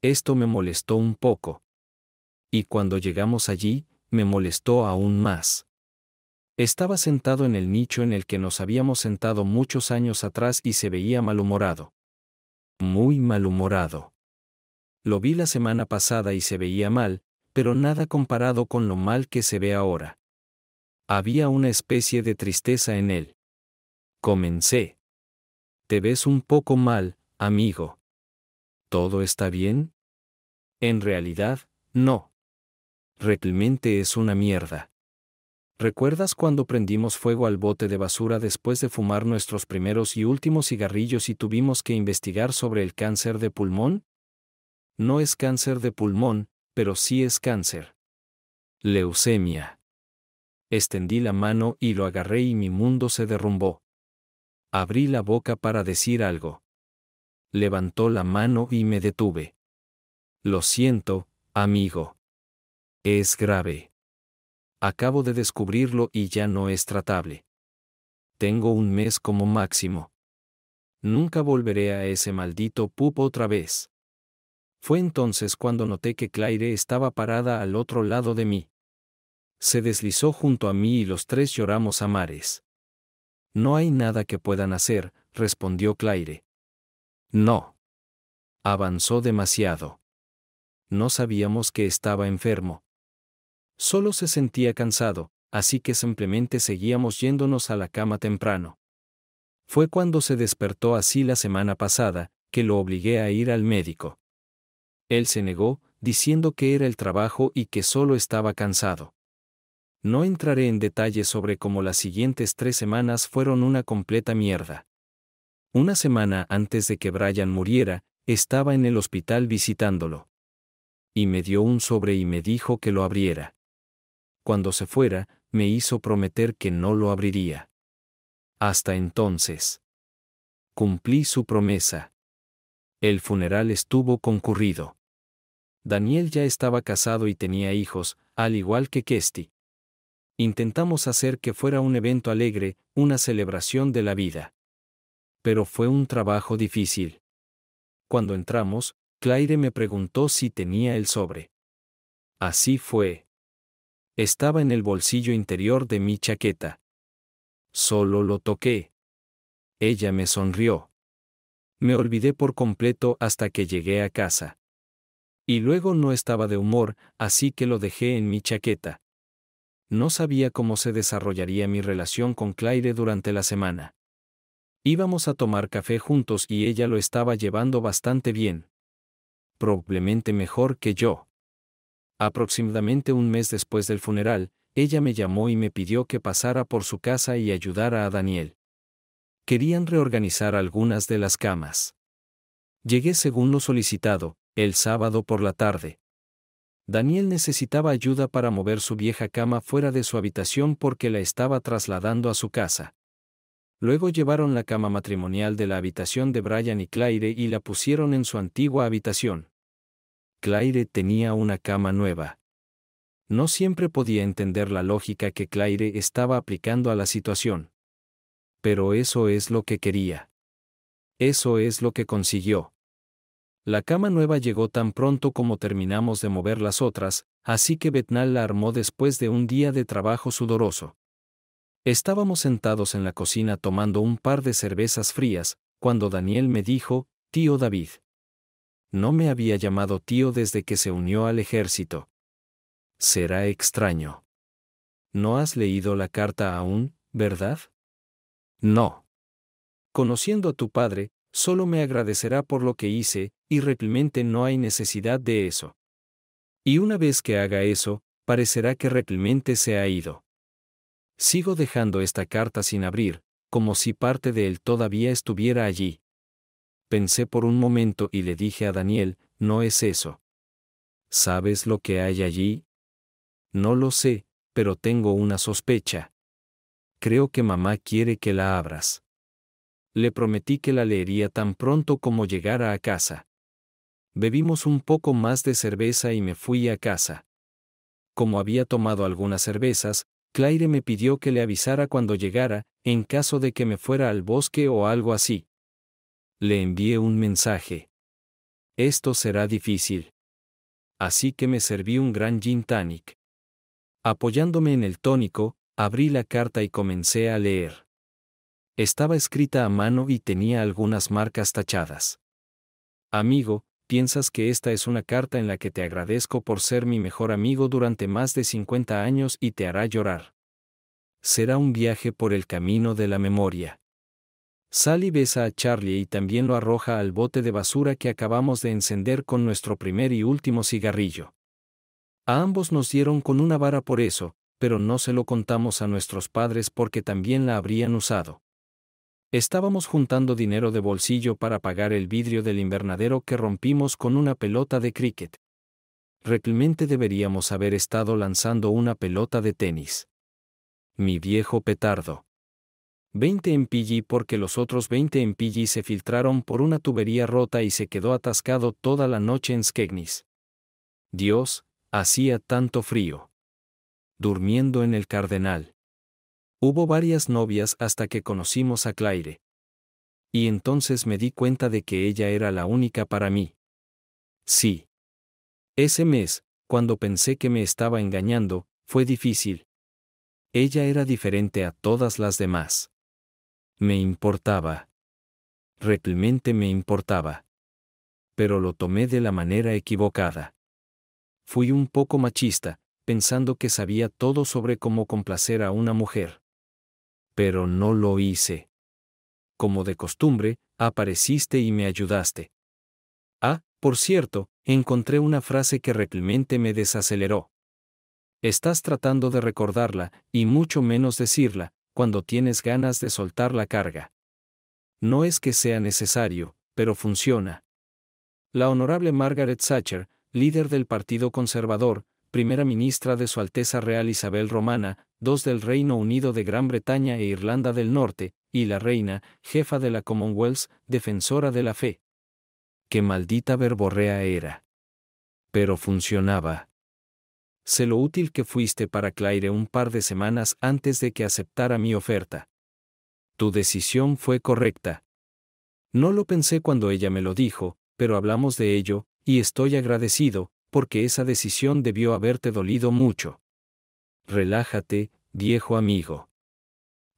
Esto me molestó un poco. Y cuando llegamos allí, me molestó aún más. Estaba sentado en el nicho en el que nos habíamos sentado muchos años atrás y se veía malhumorado. Muy malhumorado. Lo vi la semana pasada y se veía mal, pero nada comparado con lo mal que se ve ahora. Había una especie de tristeza en él. Comencé. Te ves un poco mal, amigo. ¿Todo está bien? En realidad, no. Realmente es una mierda. ¿Recuerdas cuando prendimos fuego al bote de basura después de fumar nuestros primeros y últimos cigarrillos y tuvimos que investigar sobre el cáncer de pulmón? No es cáncer de pulmón, pero sí es cáncer. Leucemia. Extendí la mano y lo agarré y mi mundo se derrumbó. Abrí la boca para decir algo. Levantó la mano y me detuve. Lo siento, amigo. Es grave. Acabo de descubrirlo y ya no es tratable. Tengo un mes como máximo. Nunca volveré a ese maldito pupo otra vez. Fue entonces cuando noté que Claire estaba parada al otro lado de mí. Se deslizó junto a mí y los tres lloramos a mares. No hay nada que puedan hacer, respondió Claire. No. Avanzó demasiado. No sabíamos que estaba enfermo. Solo se sentía cansado, así que simplemente seguíamos yéndonos a la cama temprano. Fue cuando se despertó así la semana pasada, que lo obligué a ir al médico. Él se negó, diciendo que era el trabajo y que solo estaba cansado. No entraré en detalles sobre cómo las siguientes tres semanas fueron una completa mierda. Una semana antes de que Brian muriera, estaba en el hospital visitándolo. Y me dio un sobre y me dijo que lo abriera cuando se fuera, me hizo prometer que no lo abriría. Hasta entonces. Cumplí su promesa. El funeral estuvo concurrido. Daniel ya estaba casado y tenía hijos, al igual que Kesti. Intentamos hacer que fuera un evento alegre, una celebración de la vida. Pero fue un trabajo difícil. Cuando entramos, Claire me preguntó si tenía el sobre. Así fue. Estaba en el bolsillo interior de mi chaqueta. Solo lo toqué. Ella me sonrió. Me olvidé por completo hasta que llegué a casa. Y luego no estaba de humor, así que lo dejé en mi chaqueta. No sabía cómo se desarrollaría mi relación con Claire durante la semana. Íbamos a tomar café juntos y ella lo estaba llevando bastante bien. Probablemente mejor que yo. Aproximadamente un mes después del funeral, ella me llamó y me pidió que pasara por su casa y ayudara a Daniel. Querían reorganizar algunas de las camas. Llegué según lo solicitado, el sábado por la tarde. Daniel necesitaba ayuda para mover su vieja cama fuera de su habitación porque la estaba trasladando a su casa. Luego llevaron la cama matrimonial de la habitación de Brian y Claire y la pusieron en su antigua habitación. Claire tenía una cama nueva. No siempre podía entender la lógica que Claire estaba aplicando a la situación. Pero eso es lo que quería. Eso es lo que consiguió. La cama nueva llegó tan pronto como terminamos de mover las otras, así que Betnal la armó después de un día de trabajo sudoroso. Estábamos sentados en la cocina tomando un par de cervezas frías, cuando Daniel me dijo, Tío David. No me había llamado tío desde que se unió al ejército. Será extraño. No has leído la carta aún, ¿verdad? No. Conociendo a tu padre, solo me agradecerá por lo que hice, y realmente no hay necesidad de eso. Y una vez que haga eso, parecerá que realmente se ha ido. Sigo dejando esta carta sin abrir, como si parte de él todavía estuviera allí pensé por un momento y le dije a Daniel, no es eso. ¿Sabes lo que hay allí? No lo sé, pero tengo una sospecha. Creo que mamá quiere que la abras. Le prometí que la leería tan pronto como llegara a casa. Bebimos un poco más de cerveza y me fui a casa. Como había tomado algunas cervezas, Claire me pidió que le avisara cuando llegara, en caso de que me fuera al bosque o algo así le envié un mensaje. Esto será difícil. Así que me serví un gran gin tonic. Apoyándome en el tónico, abrí la carta y comencé a leer. Estaba escrita a mano y tenía algunas marcas tachadas. Amigo, piensas que esta es una carta en la que te agradezco por ser mi mejor amigo durante más de 50 años y te hará llorar. Será un viaje por el camino de la memoria. Sally besa a Charlie y también lo arroja al bote de basura que acabamos de encender con nuestro primer y último cigarrillo. A ambos nos dieron con una vara por eso, pero no se lo contamos a nuestros padres porque también la habrían usado. Estábamos juntando dinero de bolsillo para pagar el vidrio del invernadero que rompimos con una pelota de cricket. Realmente deberíamos haber estado lanzando una pelota de tenis. Mi viejo petardo en MPG porque los otros en MPG se filtraron por una tubería rota y se quedó atascado toda la noche en Skegnis. Dios, hacía tanto frío. Durmiendo en el Cardenal. Hubo varias novias hasta que conocimos a Claire. Y entonces me di cuenta de que ella era la única para mí. Sí. Ese mes, cuando pensé que me estaba engañando, fue difícil. Ella era diferente a todas las demás. Me importaba. Realmente me importaba. Pero lo tomé de la manera equivocada. Fui un poco machista, pensando que sabía todo sobre cómo complacer a una mujer. Pero no lo hice. Como de costumbre, apareciste y me ayudaste. Ah, por cierto, encontré una frase que realmente me desaceleró. Estás tratando de recordarla, y mucho menos decirla, cuando tienes ganas de soltar la carga. No es que sea necesario, pero funciona. La honorable Margaret Thatcher, líder del Partido Conservador, primera ministra de Su Alteza Real Isabel Romana, dos del Reino Unido de Gran Bretaña e Irlanda del Norte, y la reina, jefa de la Commonwealth, defensora de la fe. ¡Qué maldita verborrea era! Pero funcionaba sé lo útil que fuiste para Claire un par de semanas antes de que aceptara mi oferta. Tu decisión fue correcta. No lo pensé cuando ella me lo dijo, pero hablamos de ello, y estoy agradecido, porque esa decisión debió haberte dolido mucho. Relájate, viejo amigo.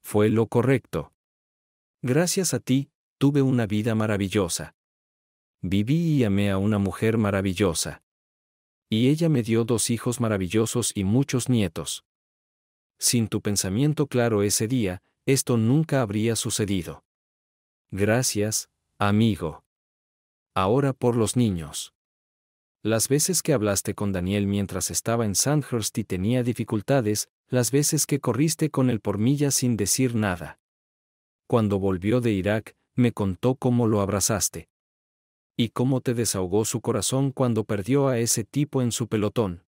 Fue lo correcto. Gracias a ti, tuve una vida maravillosa. Viví y amé a una mujer maravillosa y ella me dio dos hijos maravillosos y muchos nietos. Sin tu pensamiento claro ese día, esto nunca habría sucedido. Gracias, amigo. Ahora por los niños. Las veces que hablaste con Daniel mientras estaba en Sandhurst y tenía dificultades, las veces que corriste con él por millas sin decir nada. Cuando volvió de Irak, me contó cómo lo abrazaste y cómo te desahogó su corazón cuando perdió a ese tipo en su pelotón.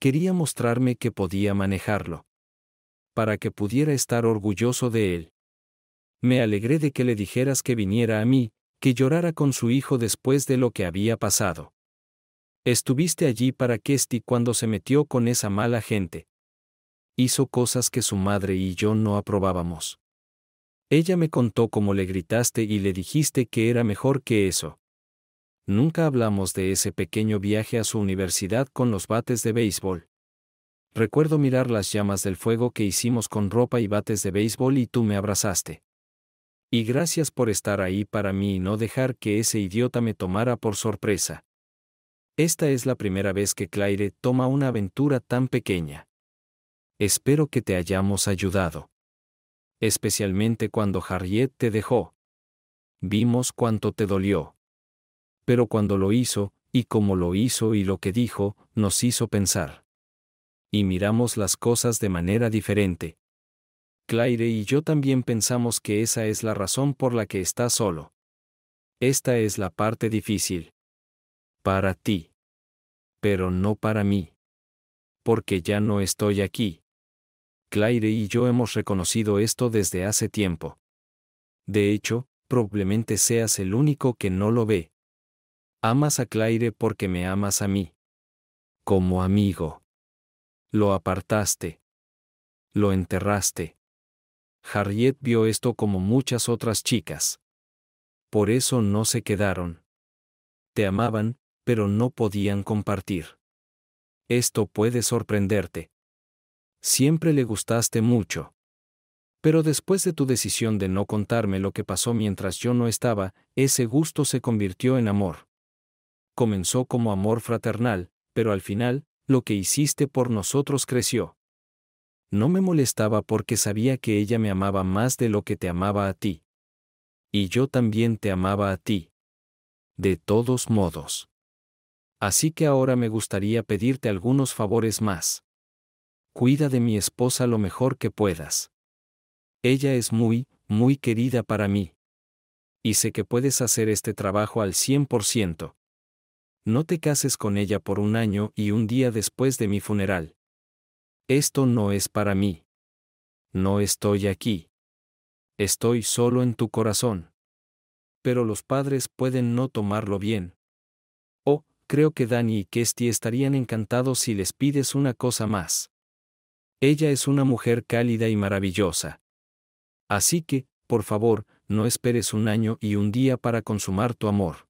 Quería mostrarme que podía manejarlo. Para que pudiera estar orgulloso de él. Me alegré de que le dijeras que viniera a mí, que llorara con su hijo después de lo que había pasado. Estuviste allí para Kesti cuando se metió con esa mala gente. Hizo cosas que su madre y yo no aprobábamos. Ella me contó cómo le gritaste y le dijiste que era mejor que eso nunca hablamos de ese pequeño viaje a su universidad con los bates de béisbol. Recuerdo mirar las llamas del fuego que hicimos con ropa y bates de béisbol y tú me abrazaste. Y gracias por estar ahí para mí y no dejar que ese idiota me tomara por sorpresa. Esta es la primera vez que Claire toma una aventura tan pequeña. Espero que te hayamos ayudado. Especialmente cuando Harriet te dejó. Vimos cuánto te dolió pero cuando lo hizo, y como lo hizo y lo que dijo, nos hizo pensar. Y miramos las cosas de manera diferente. Claire y yo también pensamos que esa es la razón por la que está solo. Esta es la parte difícil. Para ti. Pero no para mí. Porque ya no estoy aquí. Claire y yo hemos reconocido esto desde hace tiempo. De hecho, probablemente seas el único que no lo ve. Amas a Claire porque me amas a mí. Como amigo. Lo apartaste. Lo enterraste. Harriet vio esto como muchas otras chicas. Por eso no se quedaron. Te amaban, pero no podían compartir. Esto puede sorprenderte. Siempre le gustaste mucho. Pero después de tu decisión de no contarme lo que pasó mientras yo no estaba, ese gusto se convirtió en amor comenzó como amor fraternal, pero al final, lo que hiciste por nosotros creció. No me molestaba porque sabía que ella me amaba más de lo que te amaba a ti. Y yo también te amaba a ti. De todos modos. Así que ahora me gustaría pedirte algunos favores más. Cuida de mi esposa lo mejor que puedas. Ella es muy, muy querida para mí. Y sé que puedes hacer este trabajo al 100% no te cases con ella por un año y un día después de mi funeral. Esto no es para mí. No estoy aquí. Estoy solo en tu corazón. Pero los padres pueden no tomarlo bien. Oh, creo que Dani y Kesti estarían encantados si les pides una cosa más. Ella es una mujer cálida y maravillosa. Así que, por favor, no esperes un año y un día para consumar tu amor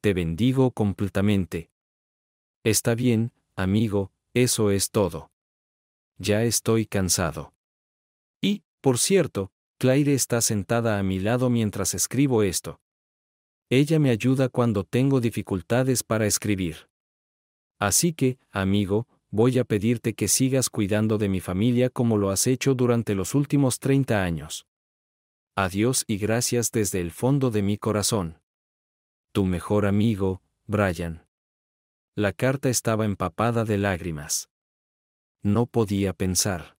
te bendigo completamente. Está bien, amigo, eso es todo. Ya estoy cansado. Y, por cierto, Claire está sentada a mi lado mientras escribo esto. Ella me ayuda cuando tengo dificultades para escribir. Así que, amigo, voy a pedirte que sigas cuidando de mi familia como lo has hecho durante los últimos 30 años. Adiós y gracias desde el fondo de mi corazón tu mejor amigo, Brian. La carta estaba empapada de lágrimas. No podía pensar.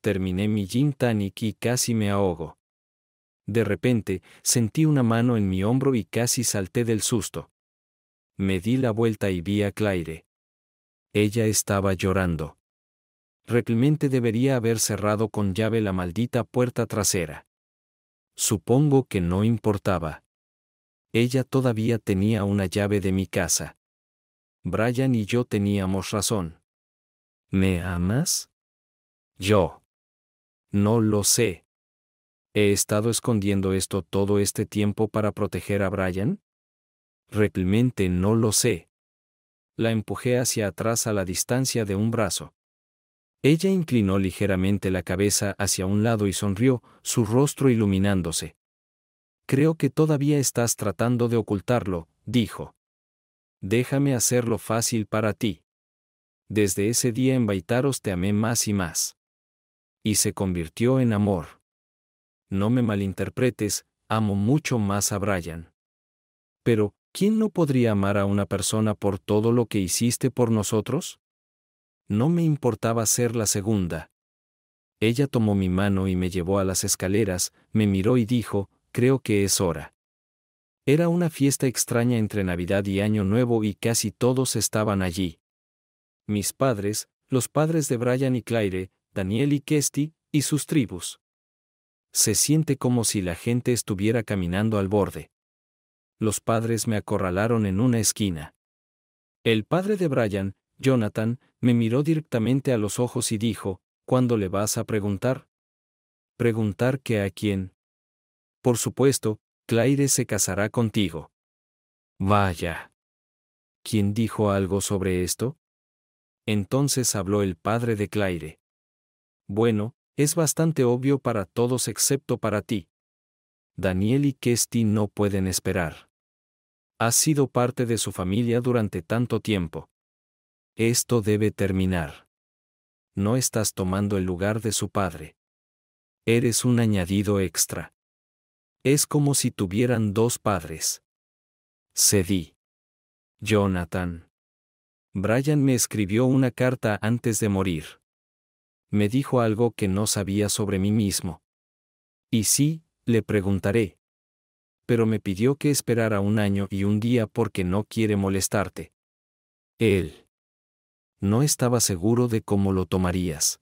Terminé mi gin y casi me ahogo. De repente, sentí una mano en mi hombro y casi salté del susto. Me di la vuelta y vi a Claire. Ella estaba llorando. Realmente debería haber cerrado con llave la maldita puerta trasera. Supongo que no importaba. Ella todavía tenía una llave de mi casa. Brian y yo teníamos razón. ¿Me amas? Yo. No lo sé. ¿He estado escondiendo esto todo este tiempo para proteger a Brian? Realmente no lo sé. La empujé hacia atrás a la distancia de un brazo. Ella inclinó ligeramente la cabeza hacia un lado y sonrió, su rostro iluminándose. Creo que todavía estás tratando de ocultarlo, dijo. Déjame hacerlo fácil para ti. Desde ese día en Baitaros te amé más y más. Y se convirtió en amor. No me malinterpretes, amo mucho más a Brian. Pero, ¿quién no podría amar a una persona por todo lo que hiciste por nosotros? No me importaba ser la segunda. Ella tomó mi mano y me llevó a las escaleras, me miró y dijo, creo que es hora. Era una fiesta extraña entre Navidad y Año Nuevo y casi todos estaban allí. Mis padres, los padres de Brian y Claire, Daniel y Kesty, y sus tribus. Se siente como si la gente estuviera caminando al borde. Los padres me acorralaron en una esquina. El padre de Brian, Jonathan, me miró directamente a los ojos y dijo, ¿cuándo le vas a preguntar? ¿Preguntar que a quién? Por supuesto, Claire se casará contigo. Vaya. ¿Quién dijo algo sobre esto? Entonces habló el padre de Claire. Bueno, es bastante obvio para todos excepto para ti. Daniel y Kesti no pueden esperar. Has sido parte de su familia durante tanto tiempo. Esto debe terminar. No estás tomando el lugar de su padre. Eres un añadido extra. Es como si tuvieran dos padres. Cedí. Jonathan. Brian me escribió una carta antes de morir. Me dijo algo que no sabía sobre mí mismo. Y sí, le preguntaré. Pero me pidió que esperara un año y un día porque no quiere molestarte. Él. No estaba seguro de cómo lo tomarías.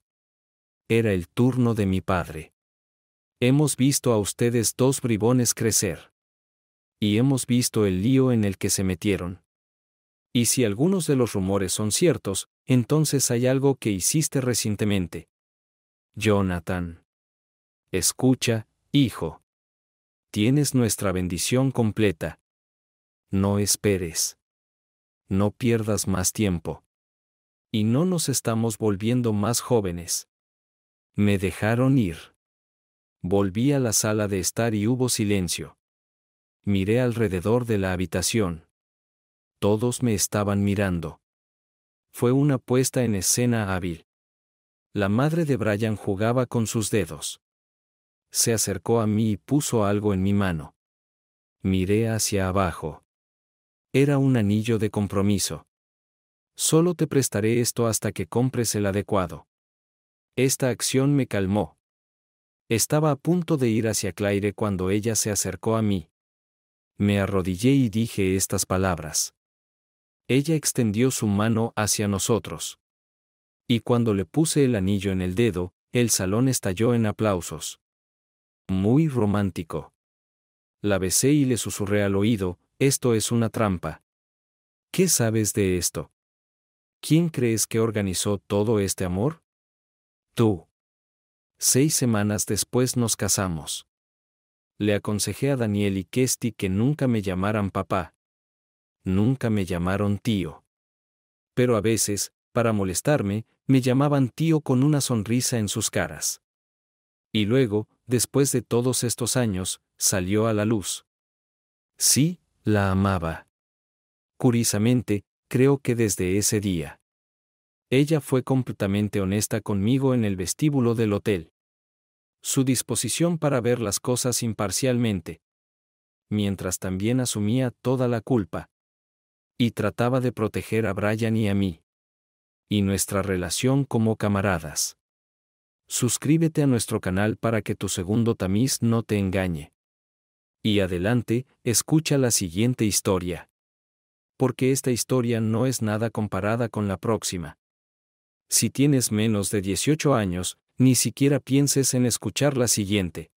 Era el turno de mi padre. Hemos visto a ustedes dos bribones crecer. Y hemos visto el lío en el que se metieron. Y si algunos de los rumores son ciertos, entonces hay algo que hiciste recientemente. Jonathan. Escucha, hijo. Tienes nuestra bendición completa. No esperes. No pierdas más tiempo. Y no nos estamos volviendo más jóvenes. Me dejaron ir. Volví a la sala de estar y hubo silencio. Miré alrededor de la habitación. Todos me estaban mirando. Fue una puesta en escena hábil. La madre de Brian jugaba con sus dedos. Se acercó a mí y puso algo en mi mano. Miré hacia abajo. Era un anillo de compromiso. Solo te prestaré esto hasta que compres el adecuado. Esta acción me calmó. Estaba a punto de ir hacia Claire cuando ella se acercó a mí. Me arrodillé y dije estas palabras. Ella extendió su mano hacia nosotros. Y cuando le puse el anillo en el dedo, el salón estalló en aplausos. Muy romántico. La besé y le susurré al oído, esto es una trampa. ¿Qué sabes de esto? ¿Quién crees que organizó todo este amor? Tú. Seis semanas después nos casamos. Le aconsejé a Daniel y Kesti que nunca me llamaran papá. Nunca me llamaron tío. Pero a veces, para molestarme, me llamaban tío con una sonrisa en sus caras. Y luego, después de todos estos años, salió a la luz. Sí, la amaba. Curiosamente, creo que desde ese día. Ella fue completamente honesta conmigo en el vestíbulo del hotel. Su disposición para ver las cosas imparcialmente. Mientras también asumía toda la culpa. Y trataba de proteger a Brian y a mí. Y nuestra relación como camaradas. Suscríbete a nuestro canal para que tu segundo tamiz no te engañe. Y adelante, escucha la siguiente historia. Porque esta historia no es nada comparada con la próxima. Si tienes menos de 18 años, ni siquiera pienses en escuchar la siguiente.